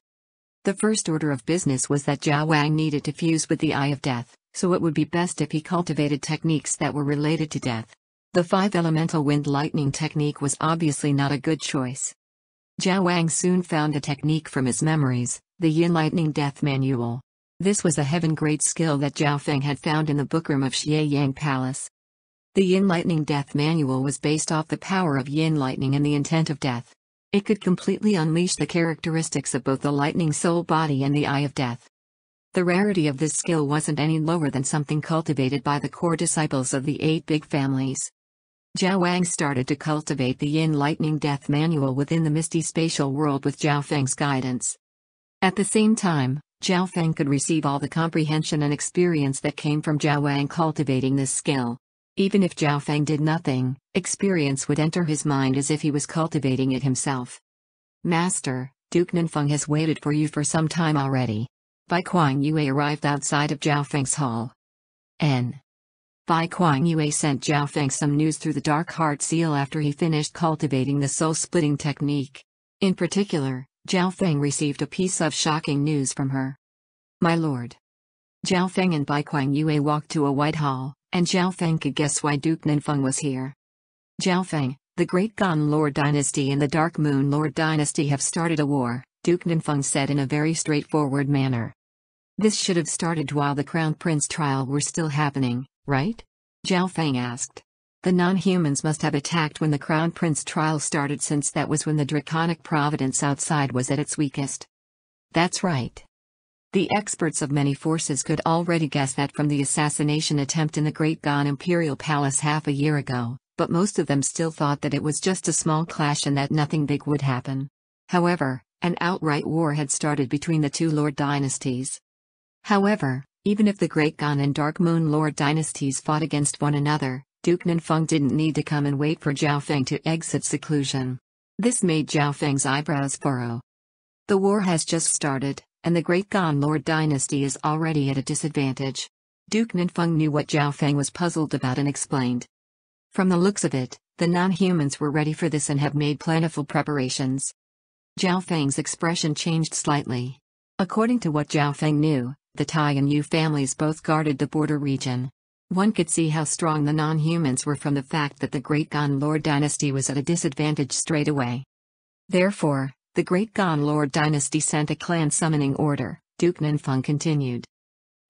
S1: The first order of business was that Zhao Wang needed to fuse with the Eye of Death, so it would be best if he cultivated techniques that were related to death. The five elemental wind lightning technique was obviously not a good choice. Zhao Wang soon found a technique from his memories, the Yin Lightning Death Manual. This was a heaven great skill that Zhao Feng had found in the bookroom of Xieyang Palace. The Yin Lightning Death Manual was based off the power of Yin Lightning and the intent of death. It could completely unleash the characteristics of both the lightning soul body and the eye of death. The rarity of this skill wasn't any lower than something cultivated by the core disciples of the eight big families. Zhao Wang started to cultivate the Yin Lightning Death Manual within the misty spatial world with Zhao Feng's guidance. At the same time, Zhao Feng could receive all the comprehension and experience that came from Zhao Wang cultivating this skill. Even if Zhao Feng did nothing, experience would enter his mind as if he was cultivating it himself. Master, Duke Nanfeng has waited for you for some time already. Bai Kuang Yue arrived outside of Zhao Feng's hall. N. Bai Kuang Yue sent Zhao Feng some news through the dark heart seal after he finished cultivating the soul-splitting technique. In particular, Zhao Feng received a piece of shocking news from her. My lord. Zhao Feng and Bai Kuang Yue walked to a white hall, and Zhao Feng could guess why Duke Ninfeng was here. Zhao Feng, the Great Gan Lord Dynasty and the Dark Moon Lord Dynasty have started a war, Duke Ninfeng said in a very straightforward manner. This should have started while the Crown Prince trial were still happening, right? Zhao Feng asked. The non-humans must have attacked when the Crown Prince trial started since that was when the draconic providence outside was at its weakest. That's right. The experts of many forces could already guess that from the assassination attempt in the Great Gan Imperial Palace half a year ago, but most of them still thought that it was just a small clash and that nothing big would happen. However, an outright war had started between the two Lord dynasties. However, even if the Great Gan and Dark Moon Lord dynasties fought against one another, Duke Nanfeng didn't need to come and wait for Zhao Feng to exit seclusion. This made Zhao Feng's eyebrows furrow. The war has just started, and the great Gan Lord dynasty is already at a disadvantage. Duke Ninfeng knew what Zhao Feng was puzzled about and explained. From the looks of it, the non-humans were ready for this and have made plentiful preparations. Zhao Feng's expression changed slightly. According to what Zhao Feng knew, the Tai and Yu families both guarded the border region. One could see how strong the non-humans were from the fact that the Great Gan Lord dynasty was at a disadvantage straight away. Therefore, the Great Lord dynasty sent a clan summoning order, Duke Ninfeng continued.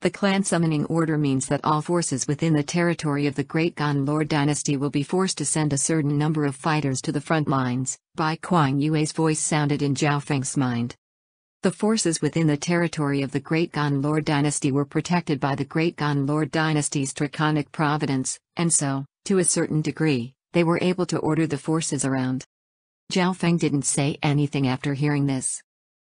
S1: The clan summoning order means that all forces within the territory of the Great Lord dynasty will be forced to send a certain number of fighters to the front lines, Bai Kuang Yue's voice sounded in Zhao Feng's mind. The forces within the territory of the Great Lord dynasty were protected by the Great Lord dynasty's draconic providence, and so, to a certain degree, they were able to order the forces around. Zhao Feng didn't say anything after hearing this.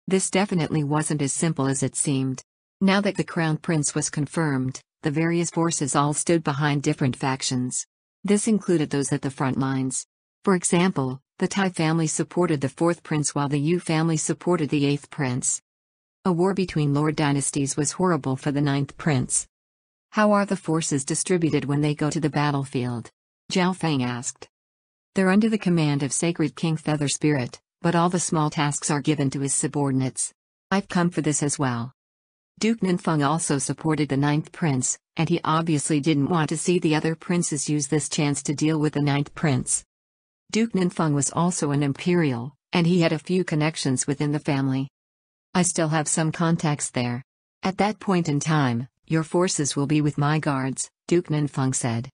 S1: This definitely wasn't as simple as it seemed. Now that the crown prince was confirmed, the various forces all stood behind different factions. This included those at the front lines. For example, the Tai family supported the fourth prince while the Yu family supported the eighth prince. A war between lord dynasties was horrible for the ninth prince. How are the forces distributed when they go to the battlefield? Zhao Feng asked. They're under the command of Sacred King Feather Spirit, but all the small tasks are given to his subordinates. I've come for this as well. Duke Ninfeng also supported the Ninth Prince, and he obviously didn't want to see the other princes use this chance to deal with the Ninth Prince. Duke Ninfeng was also an imperial, and he had a few connections within the family. I still have some contacts there. At that point in time, your forces will be with my guards, Duke Ninfeng said.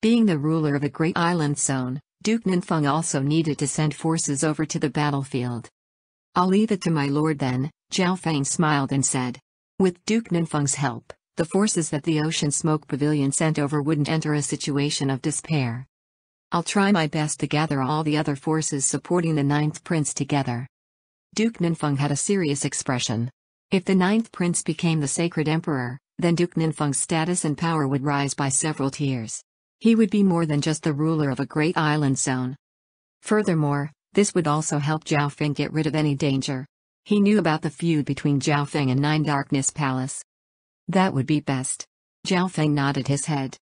S1: Being the ruler of a great island zone, Duke Nanfeng also needed to send forces over to the battlefield. I'll leave it to my lord then, Zhao Feng smiled and said. With Duke Nanfeng's help, the forces that the Ocean Smoke Pavilion sent over wouldn't enter a situation of despair. I'll try my best to gather all the other forces supporting the Ninth Prince together. Duke Ninfeng had a serious expression. If the Ninth Prince became the Sacred Emperor, then Duke Ninfeng's status and power would rise by several tiers he would be more than just the ruler of a great island zone. Furthermore, this would also help Zhao Feng get rid of any danger. He knew about the feud between Zhao Feng and Nine Darkness Palace. That would be best. Zhao Feng nodded his head.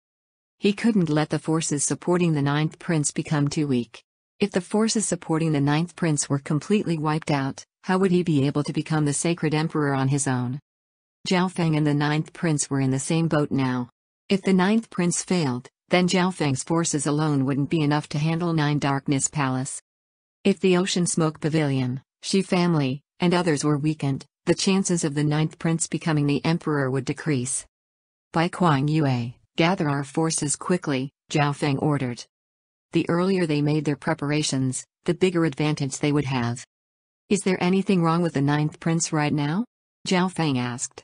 S1: He couldn't let the forces supporting the Ninth Prince become too weak. If the forces supporting the Ninth Prince were completely wiped out, how would he be able to become the Sacred Emperor on his own? Zhao Feng and the Ninth Prince were in the same boat now. If the Ninth Prince failed, then Zhao Feng's forces alone wouldn't be enough to handle Nine Darkness Palace. If the Ocean Smoke Pavilion, Shi family, and others were weakened, the chances of the Ninth Prince becoming the Emperor would decrease. By Kuang Yue, gather our forces quickly, Zhao Feng ordered. The earlier they made their preparations, the bigger advantage they would have. Is there anything wrong with the Ninth Prince right now? Zhao Feng asked.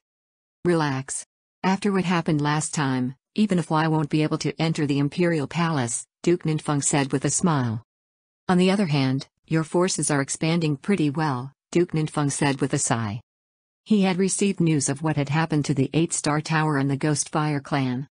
S1: Relax. After what happened last time, even if I won't be able to enter the Imperial Palace, Duke Ninfeng said with a smile. On the other hand, your forces are expanding pretty well, Duke Ninfeng said with a sigh. He had received news of what had happened to the Eight Star Tower and the Ghost Fire Clan.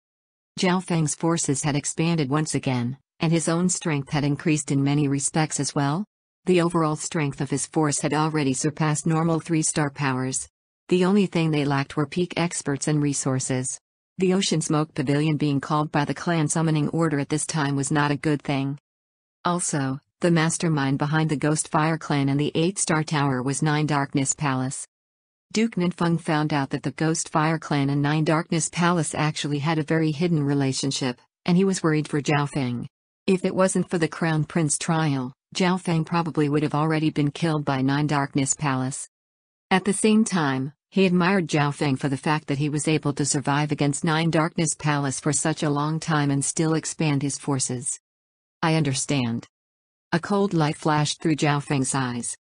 S1: Zhao Feng's forces had expanded once again, and his own strength had increased in many respects as well. The overall strength of his force had already surpassed normal three-star powers. The only thing they lacked were peak experts and resources. The Ocean Smoke Pavilion being called by the clan summoning order at this time was not a good thing. Also, the mastermind behind the Ghost Fire Clan and the Eight Star Tower was Nine Darkness Palace. Duke Ninfeng found out that the Ghost Fire Clan and Nine Darkness Palace actually had a very hidden relationship, and he was worried for Zhao Feng. If it wasn't for the Crown Prince trial, Zhao Feng probably would have already been killed by Nine Darkness Palace. At the same time, he admired Zhao Feng for the fact that he was able to survive against Nine Darkness Palace for such a long time and still expand his forces. I understand. A cold light flashed through Zhao Feng's eyes.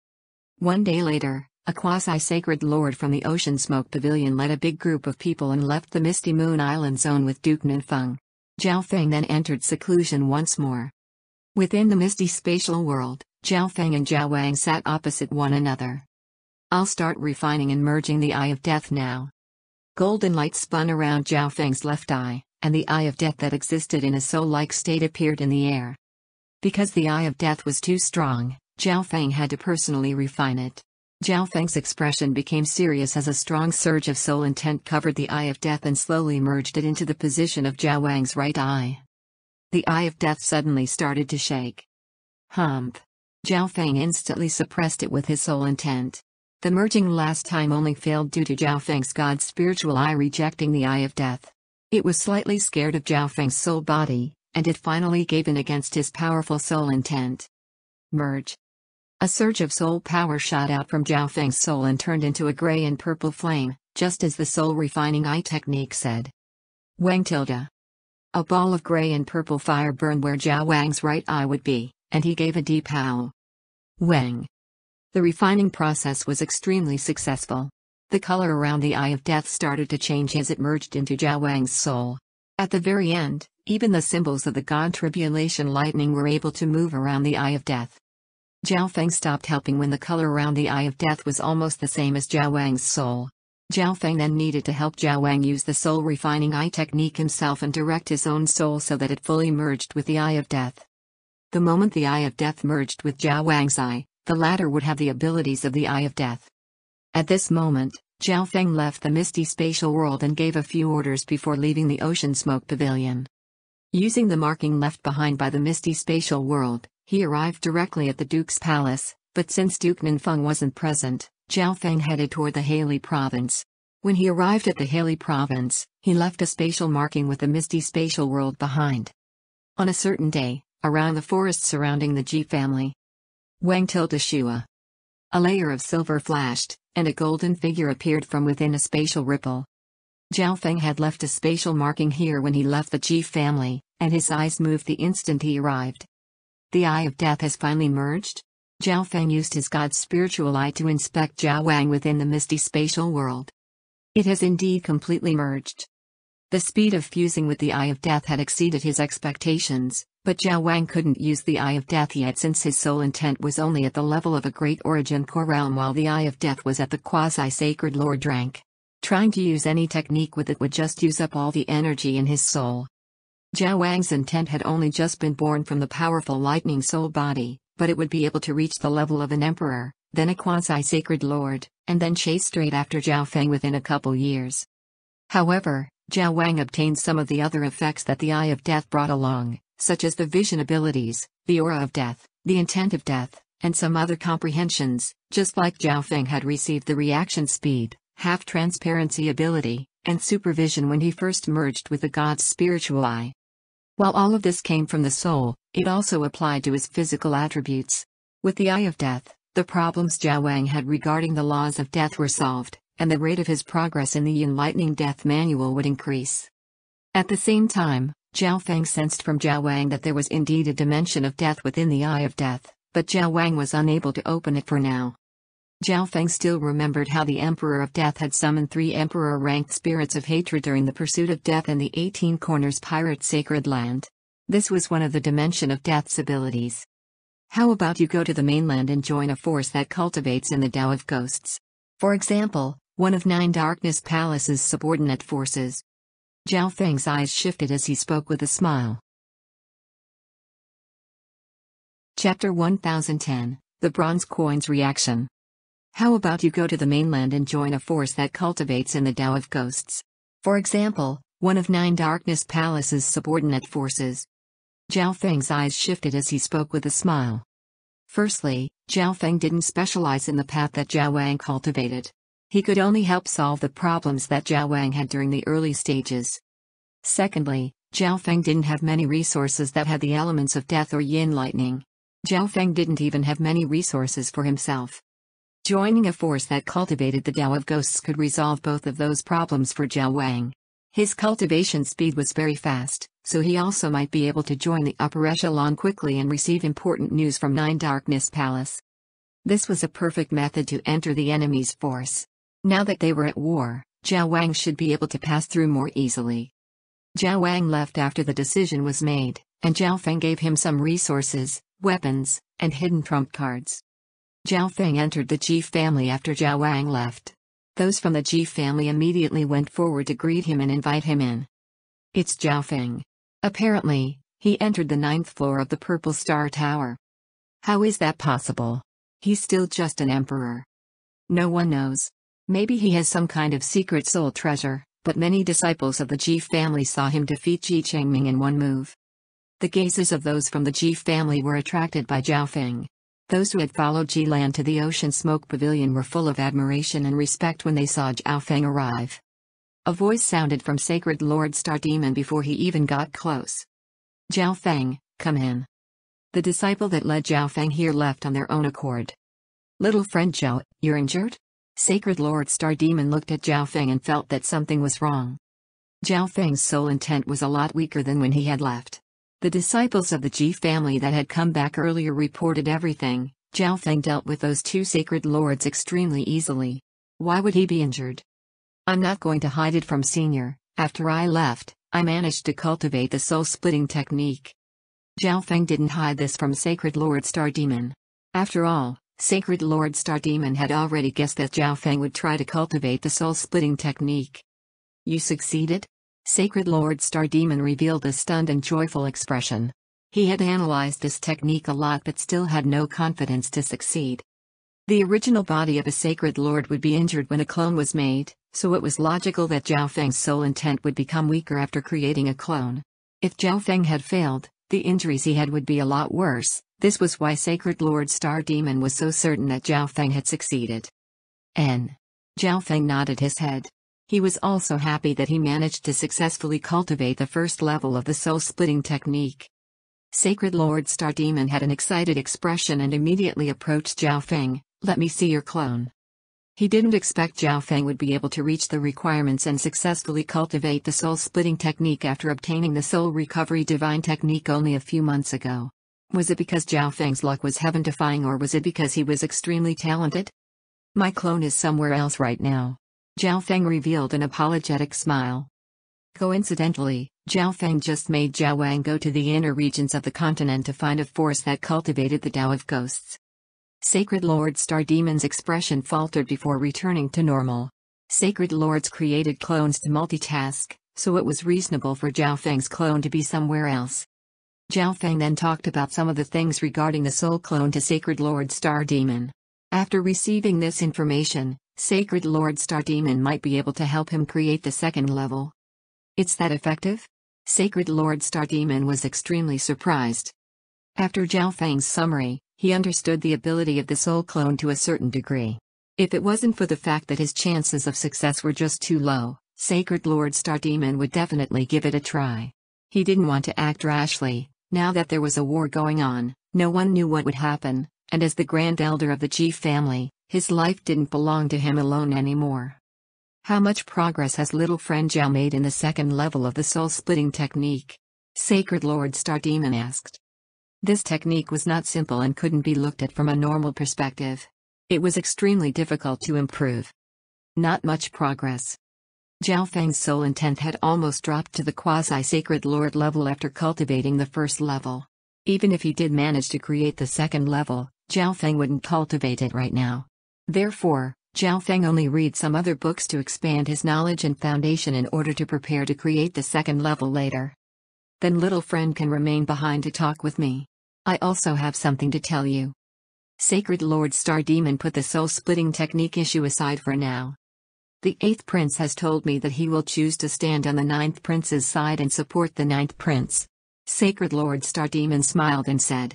S1: One day later, a quasi-sacred lord from the Ocean Smoke Pavilion led a big group of people and left the Misty Moon Island zone with Duke Ninfeng. Zhao Feng then entered seclusion once more. Within the misty spatial world, Zhao Feng and Zhao Wang sat opposite one another. I'll start refining and merging the Eye of Death now. Golden light spun around Zhao Feng's left eye, and the Eye of Death that existed in a soul-like state appeared in the air. Because the Eye of Death was too strong, Zhao Feng had to personally refine it. Zhao Feng's expression became serious as a strong surge of soul intent covered the Eye of Death and slowly merged it into the position of Zhao Wang's right eye. The Eye of Death suddenly started to shake. Humph. Zhao Feng instantly suppressed it with his soul intent. The merging last time only failed due to Zhao Feng's God's spiritual eye rejecting the eye of death. It was slightly scared of Zhao Feng's soul body, and it finally gave in against his powerful soul intent. Merge. A surge of soul power shot out from Zhao Feng's soul and turned into a gray and purple flame, just as the soul refining eye technique said. Wang tilde. A ball of gray and purple fire burned where Zhao Wang's right eye would be, and he gave a deep howl. Wang. The refining process was extremely successful. The color around the Eye of Death started to change as it merged into Zhao Wang's soul. At the very end, even the symbols of the god tribulation lightning were able to move around the Eye of Death. Zhao Feng stopped helping when the color around the Eye of Death was almost the same as Zhao Wang's soul. Zhao Feng then needed to help Zhao Wang use the soul refining eye technique himself and direct his own soul so that it fully merged with the Eye of Death. The moment the Eye of Death merged with Zhao Wang's eye, the latter would have the abilities of the Eye of Death. At this moment, Zhao Feng left the misty spatial world and gave a few orders before leaving the ocean smoke pavilion. Using the marking left behind by the misty spatial world, he arrived directly at the Duke's palace, but since Duke Ninfeng wasn't present, Zhao Feng headed toward the Haley province. When he arrived at the Haley province, he left a spatial marking with the misty spatial world behind. On a certain day, around the forest surrounding the Ji family, Wang tilted Shua. A layer of silver flashed, and a golden figure appeared from within a spatial ripple. Zhao Feng had left a spatial marking here when he left the Ji family, and his eyes moved the instant he arrived. The Eye of Death has finally merged? Zhao Feng used his god's spiritual eye to inspect Zhao Wang within the misty spatial world. It has indeed completely merged. The speed of fusing with the Eye of Death had exceeded his expectations, but Zhao Wang couldn't use the Eye of Death yet since his soul intent was only at the level of a great origin core realm while the Eye of Death was at the quasi-sacred lord rank. Trying to use any technique with it would just use up all the energy in his soul. Zhao Wang's intent had only just been born from the powerful lightning soul body, but it would be able to reach the level of an emperor, then a quasi-sacred lord, and then chase straight after Zhao Feng within a couple years. However, Zhao Wang obtained some of the other effects that the Eye of Death brought along, such as the vision abilities, the aura of death, the intent of death, and some other comprehensions, just like Zhao Feng had received the reaction speed, half-transparency ability, and supervision when he first merged with the god's spiritual eye. While all of this came from the soul, it also applied to his physical attributes. With the eye of death, the problems Zhao Wang had regarding the laws of death were solved, and the rate of his progress in the Enlightening Death Manual would increase. At the same time, Zhao Fang sensed from Zhao Wang that there was indeed a dimension of death within the Eye of Death, but Zhao Wang was unable to open it for now. Zhao Feng still remembered how the Emperor of Death had summoned three Emperor-ranked spirits of hatred during the pursuit of death in the Eighteen Corners pirate sacred land. This was one of the dimension of death's abilities. How about you go to the mainland and join a force that cultivates in the Tao of Ghosts? For example, one of Nine Darkness Palace's subordinate forces, Zhao Feng's eyes shifted as he spoke with a smile. Chapter 1010 The Bronze Coin's Reaction How about you go to the mainland and join a force that cultivates in the Tao of Ghosts? For example, one of Nine Darkness Palace's subordinate forces. Zhao Feng's eyes shifted as he spoke with a smile. Firstly, Zhao Feng didn't specialize in the path that Zhao Wang cultivated. He could only help solve the problems that Zhao Wang had during the early stages. Secondly, Zhao Feng didn't have many resources that had the elements of death or yin lightning. Zhao Feng didn't even have many resources for himself. Joining a force that cultivated the Dao of Ghosts could resolve both of those problems for Zhao Wang. His cultivation speed was very fast, so he also might be able to join the upper echelon quickly and receive important news from Nine Darkness Palace. This was a perfect method to enter the enemy's force. Now that they were at war, Zhao Wang should be able to pass through more easily. Zhao Wang left after the decision was made, and Zhao Feng gave him some resources, weapons, and hidden trump cards. Zhao Feng entered the Ji family after Zhao Wang left. Those from the Ji family immediately went forward to greet him and invite him in. It's Zhao Feng. Apparently, he entered the ninth floor of the Purple Star Tower. How is that possible? He's still just an emperor. No one knows. Maybe he has some kind of secret soul treasure, but many disciples of the Ji family saw him defeat Ji Changming in one move. The gazes of those from the Ji family were attracted by Zhao Feng. Those who had followed Ji Lan to the Ocean Smoke Pavilion were full of admiration and respect when they saw Zhao Feng arrive. A voice sounded from Sacred Lord Star Demon before he even got close. Zhao Feng, come in. The disciple that led Zhao Feng here left on their own accord. Little friend Zhao, you're injured? Sacred Lord Star Demon looked at Zhao Feng and felt that something was wrong. Zhao Feng's soul intent was a lot weaker than when he had left. The disciples of the Ji family that had come back earlier reported everything, Zhao Feng dealt with those two sacred lords extremely easily. Why would he be injured? I'm not going to hide it from Senior, after I left, I managed to cultivate the soul-splitting technique. Zhao Feng didn't hide this from Sacred Lord Star Demon. After all, Sacred Lord Star Demon had already guessed that Zhao Feng would try to cultivate the soul-splitting technique. You succeeded? Sacred Lord Star Demon revealed a stunned and joyful expression. He had analyzed this technique a lot but still had no confidence to succeed. The original body of a Sacred Lord would be injured when a clone was made, so it was logical that Zhao Feng's soul intent would become weaker after creating a clone. If Zhao Feng had failed, the injuries he had would be a lot worse. This was why Sacred Lord Star Demon was so certain that Zhao Feng had succeeded. N. Zhao Feng nodded his head. He was also happy that he managed to successfully cultivate the first level of the soul-splitting technique. Sacred Lord Star Demon had an excited expression and immediately approached Zhao Feng, let me see your clone. He didn't expect Zhao Feng would be able to reach the requirements and successfully cultivate the soul-splitting technique after obtaining the soul recovery divine technique only a few months ago. Was it because Zhao Feng's luck was heaven-defying or was it because he was extremely talented? My clone is somewhere else right now. Zhao Feng revealed an apologetic smile. Coincidentally, Zhao Feng just made Zhao Wang go to the inner regions of the continent to find a force that cultivated the Tao of Ghosts. Sacred Lord Star Demon's expression faltered before returning to normal. Sacred Lords created clones to multitask, so it was reasonable for Zhao Feng's clone to be somewhere else. Zhao Feng then talked about some of the things regarding the soul clone to Sacred Lord Star Demon. After receiving this information, Sacred Lord Star Demon might be able to help him create the second level. It's that effective? Sacred Lord Star Demon was extremely surprised. After Zhao Feng's summary, he understood the ability of the soul clone to a certain degree. If it wasn't for the fact that his chances of success were just too low, Sacred Lord Star Demon would definitely give it a try. He didn't want to act rashly, now that there was a war going on, no one knew what would happen, and as the grand elder of the G family, his life didn't belong to him alone anymore. How much progress has little friend Zhao made in the second level of the soul-splitting technique? Sacred Lord Star Demon asked. This technique was not simple and couldn't be looked at from a normal perspective. It was extremely difficult to improve. Not much progress. Zhao Feng's soul intent had almost dropped to the quasi-sacred lord level after cultivating the first level. Even if he did manage to create the second level, Zhao Feng wouldn't cultivate it right now. Therefore, Zhao Feng only reads some other books to expand his knowledge and foundation in order to prepare to create the second level later. Then little friend can remain behind to talk with me. I also have something to tell you. Sacred Lord Star Demon put the soul-splitting technique issue aside for now. The eighth prince has told me that he will choose to stand on the ninth prince's side and support the ninth prince. Sacred Lord Star Demon smiled and said.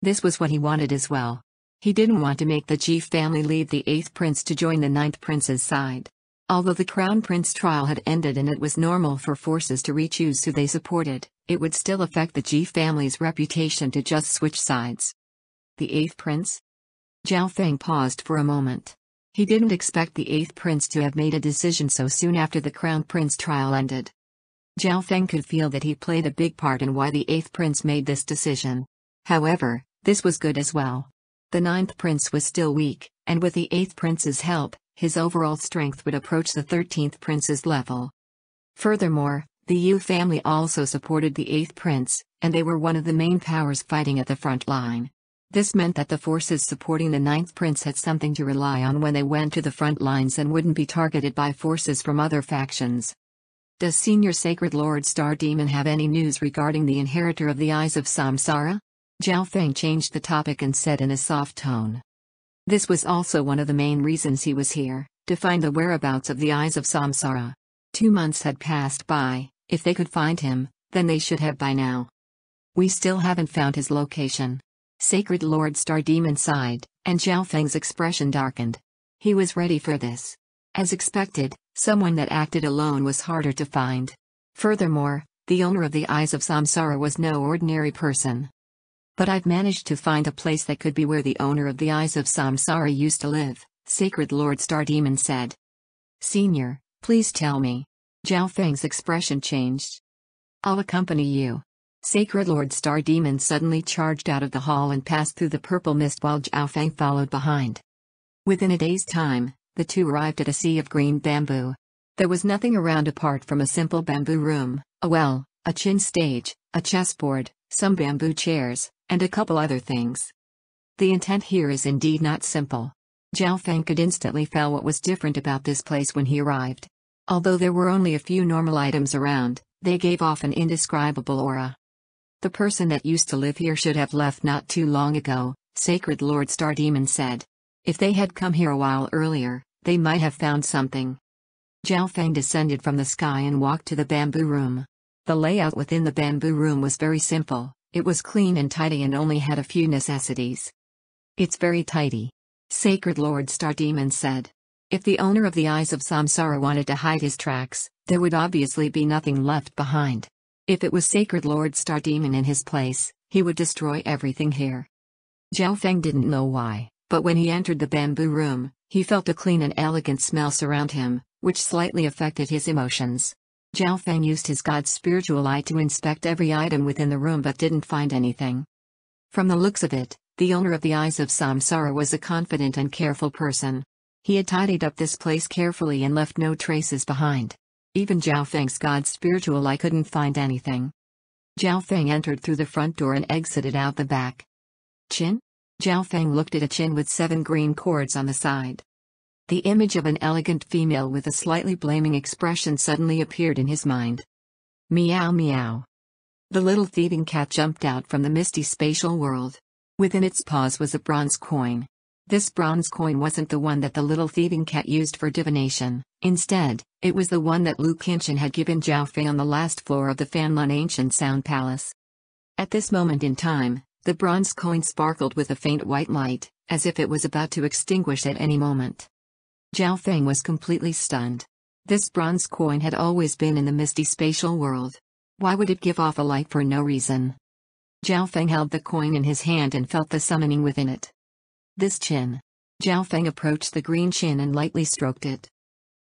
S1: This was what he wanted as well. He didn't want to make the G family leave the eighth prince to join the ninth prince's side. Although the crown prince trial had ended and it was normal for forces to re-choose who they supported, it would still affect the G family's reputation to just switch sides. The eighth prince? Zhao Feng paused for a moment. He didn't expect the eighth prince to have made a decision so soon after the crown prince trial ended. Zhao Feng could feel that he played a big part in why the eighth prince made this decision. However, this was good as well. The ninth prince was still weak, and with the eighth prince's help, his overall strength would approach the thirteenth prince's level. Furthermore, the Yu family also supported the eighth prince, and they were one of the main powers fighting at the front line. This meant that the forces supporting the Ninth Prince had something to rely on when they went to the front lines and wouldn't be targeted by forces from other factions. Does Senior Sacred Lord Star Demon have any news regarding the inheritor of the Eyes of Samsara? Zhao Feng changed the topic and said in a soft tone. This was also one of the main reasons he was here, to find the whereabouts of the Eyes of Samsara. Two months had passed by, if they could find him, then they should have by now. We still haven't found his location. Sacred Lord Star Demon sighed, and Zhao Feng's expression darkened. He was ready for this. As expected, someone that acted alone was harder to find. Furthermore, the owner of the Eyes of Samsara was no ordinary person. But I've managed to find a place that could be where the owner of the Eyes of Samsara used to live, Sacred Lord Star Demon said. Senior, please tell me. Zhao Feng's expression changed. I'll accompany you. Sacred Lord Star Demon suddenly charged out of the hall and passed through the purple mist while Zhao Fang followed behind. Within a day's time, the two arrived at a sea of green bamboo. There was nothing around apart from a simple bamboo room, a well, a chin stage, a chessboard, some bamboo chairs, and a couple other things. The intent here is indeed not simple. Zhao Fang could instantly feel what was different about this place when he arrived. Although there were only a few normal items around, they gave off an indescribable aura. The person that used to live here should have left not too long ago, Sacred Lord Star Demon said. If they had come here a while earlier, they might have found something. Zhao descended from the sky and walked to the bamboo room. The layout within the bamboo room was very simple, it was clean and tidy and only had a few necessities. It's very tidy. Sacred Lord Star Demon said. If the owner of the Eyes of Samsara wanted to hide his tracks, there would obviously be nothing left behind. If it was Sacred Lord Star Demon in his place, he would destroy everything here. Zhao Feng didn't know why, but when he entered the bamboo room, he felt a clean and elegant smell surround him, which slightly affected his emotions. Zhao Feng used his god's spiritual eye to inspect every item within the room but didn't find anything. From the looks of it, the owner of the Eyes of Samsara was a confident and careful person. He had tidied up this place carefully and left no traces behind. Even Zhao Feng's God spiritual I couldn't find anything. Zhao Feng entered through the front door and exited out the back. Chin? Zhao Feng looked at a chin with seven green cords on the side. The image of an elegant female with a slightly blaming expression suddenly appeared in his mind. Meow meow. The little thieving cat jumped out from the misty spatial world. Within its paws was a bronze coin. This bronze coin wasn't the one that the little thieving cat used for divination. Instead, it was the one that Liu Qinshin had given Zhao Fei on the last floor of the Fanlun Ancient Sound Palace. At this moment in time, the bronze coin sparkled with a faint white light, as if it was about to extinguish at any moment. Zhao Feng was completely stunned. This bronze coin had always been in the misty spatial world. Why would it give off a light for no reason? Zhao Feng held the coin in his hand and felt the summoning within it. This chin. Zhao Feng approached the green chin and lightly stroked it.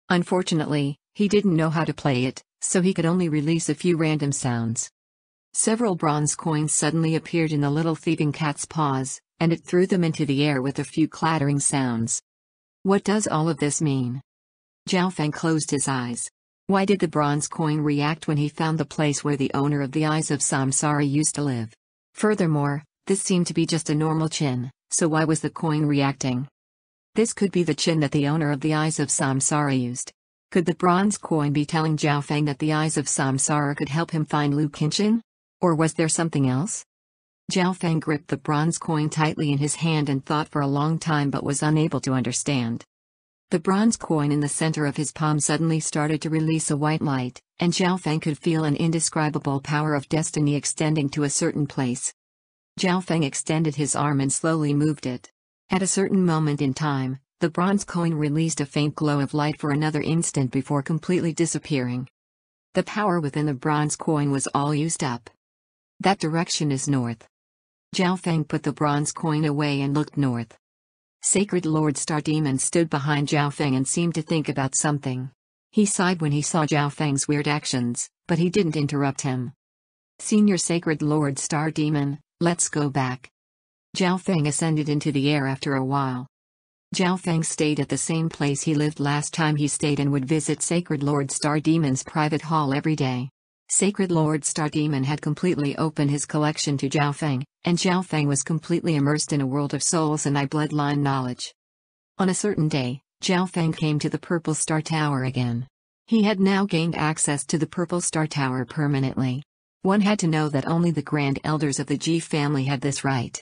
S1: Unfortunately, he didn't know how to play it, so he could only release a few random sounds. Several bronze coins suddenly appeared in the little thieving cat's paws, and it threw them into the air with a few clattering sounds. What does all of this mean? Zhao Feng closed his eyes. Why did the bronze coin react when he found the place where the owner of the eyes of Samsara used to live? Furthermore, this seemed to be just a normal chin, so why was the coin reacting? This could be the chin that the owner of the Eyes of Samsara used. Could the bronze coin be telling Zhao Feng that the Eyes of Samsara could help him find Lu Kinchin? Or was there something else? Zhao Feng gripped the bronze coin tightly in his hand and thought for a long time but was unable to understand. The bronze coin in the center of his palm suddenly started to release a white light, and Zhao Feng could feel an indescribable power of destiny extending to a certain place. Zhao Feng extended his arm and slowly moved it. At a certain moment in time, the bronze coin released a faint glow of light for another instant before completely disappearing. The power within the bronze coin was all used up. That direction is north. Zhao Feng put the bronze coin away and looked north. Sacred Lord Star Demon stood behind Zhao Feng and seemed to think about something. He sighed when he saw Zhao Feng's weird actions, but he didn't interrupt him. Senior Sacred Lord Star Demon, Let's go back. Zhao Feng ascended into the air after a while. Zhao Feng stayed at the same place he lived last time he stayed and would visit Sacred Lord Star Demon's private hall every day. Sacred Lord Star Demon had completely opened his collection to Zhao Feng, and Zhao Feng was completely immersed in a world of souls and I bloodline knowledge. On a certain day, Zhao Feng came to the Purple Star Tower again. He had now gained access to the Purple Star Tower permanently. One had to know that only the grand elders of the Ji family had this right.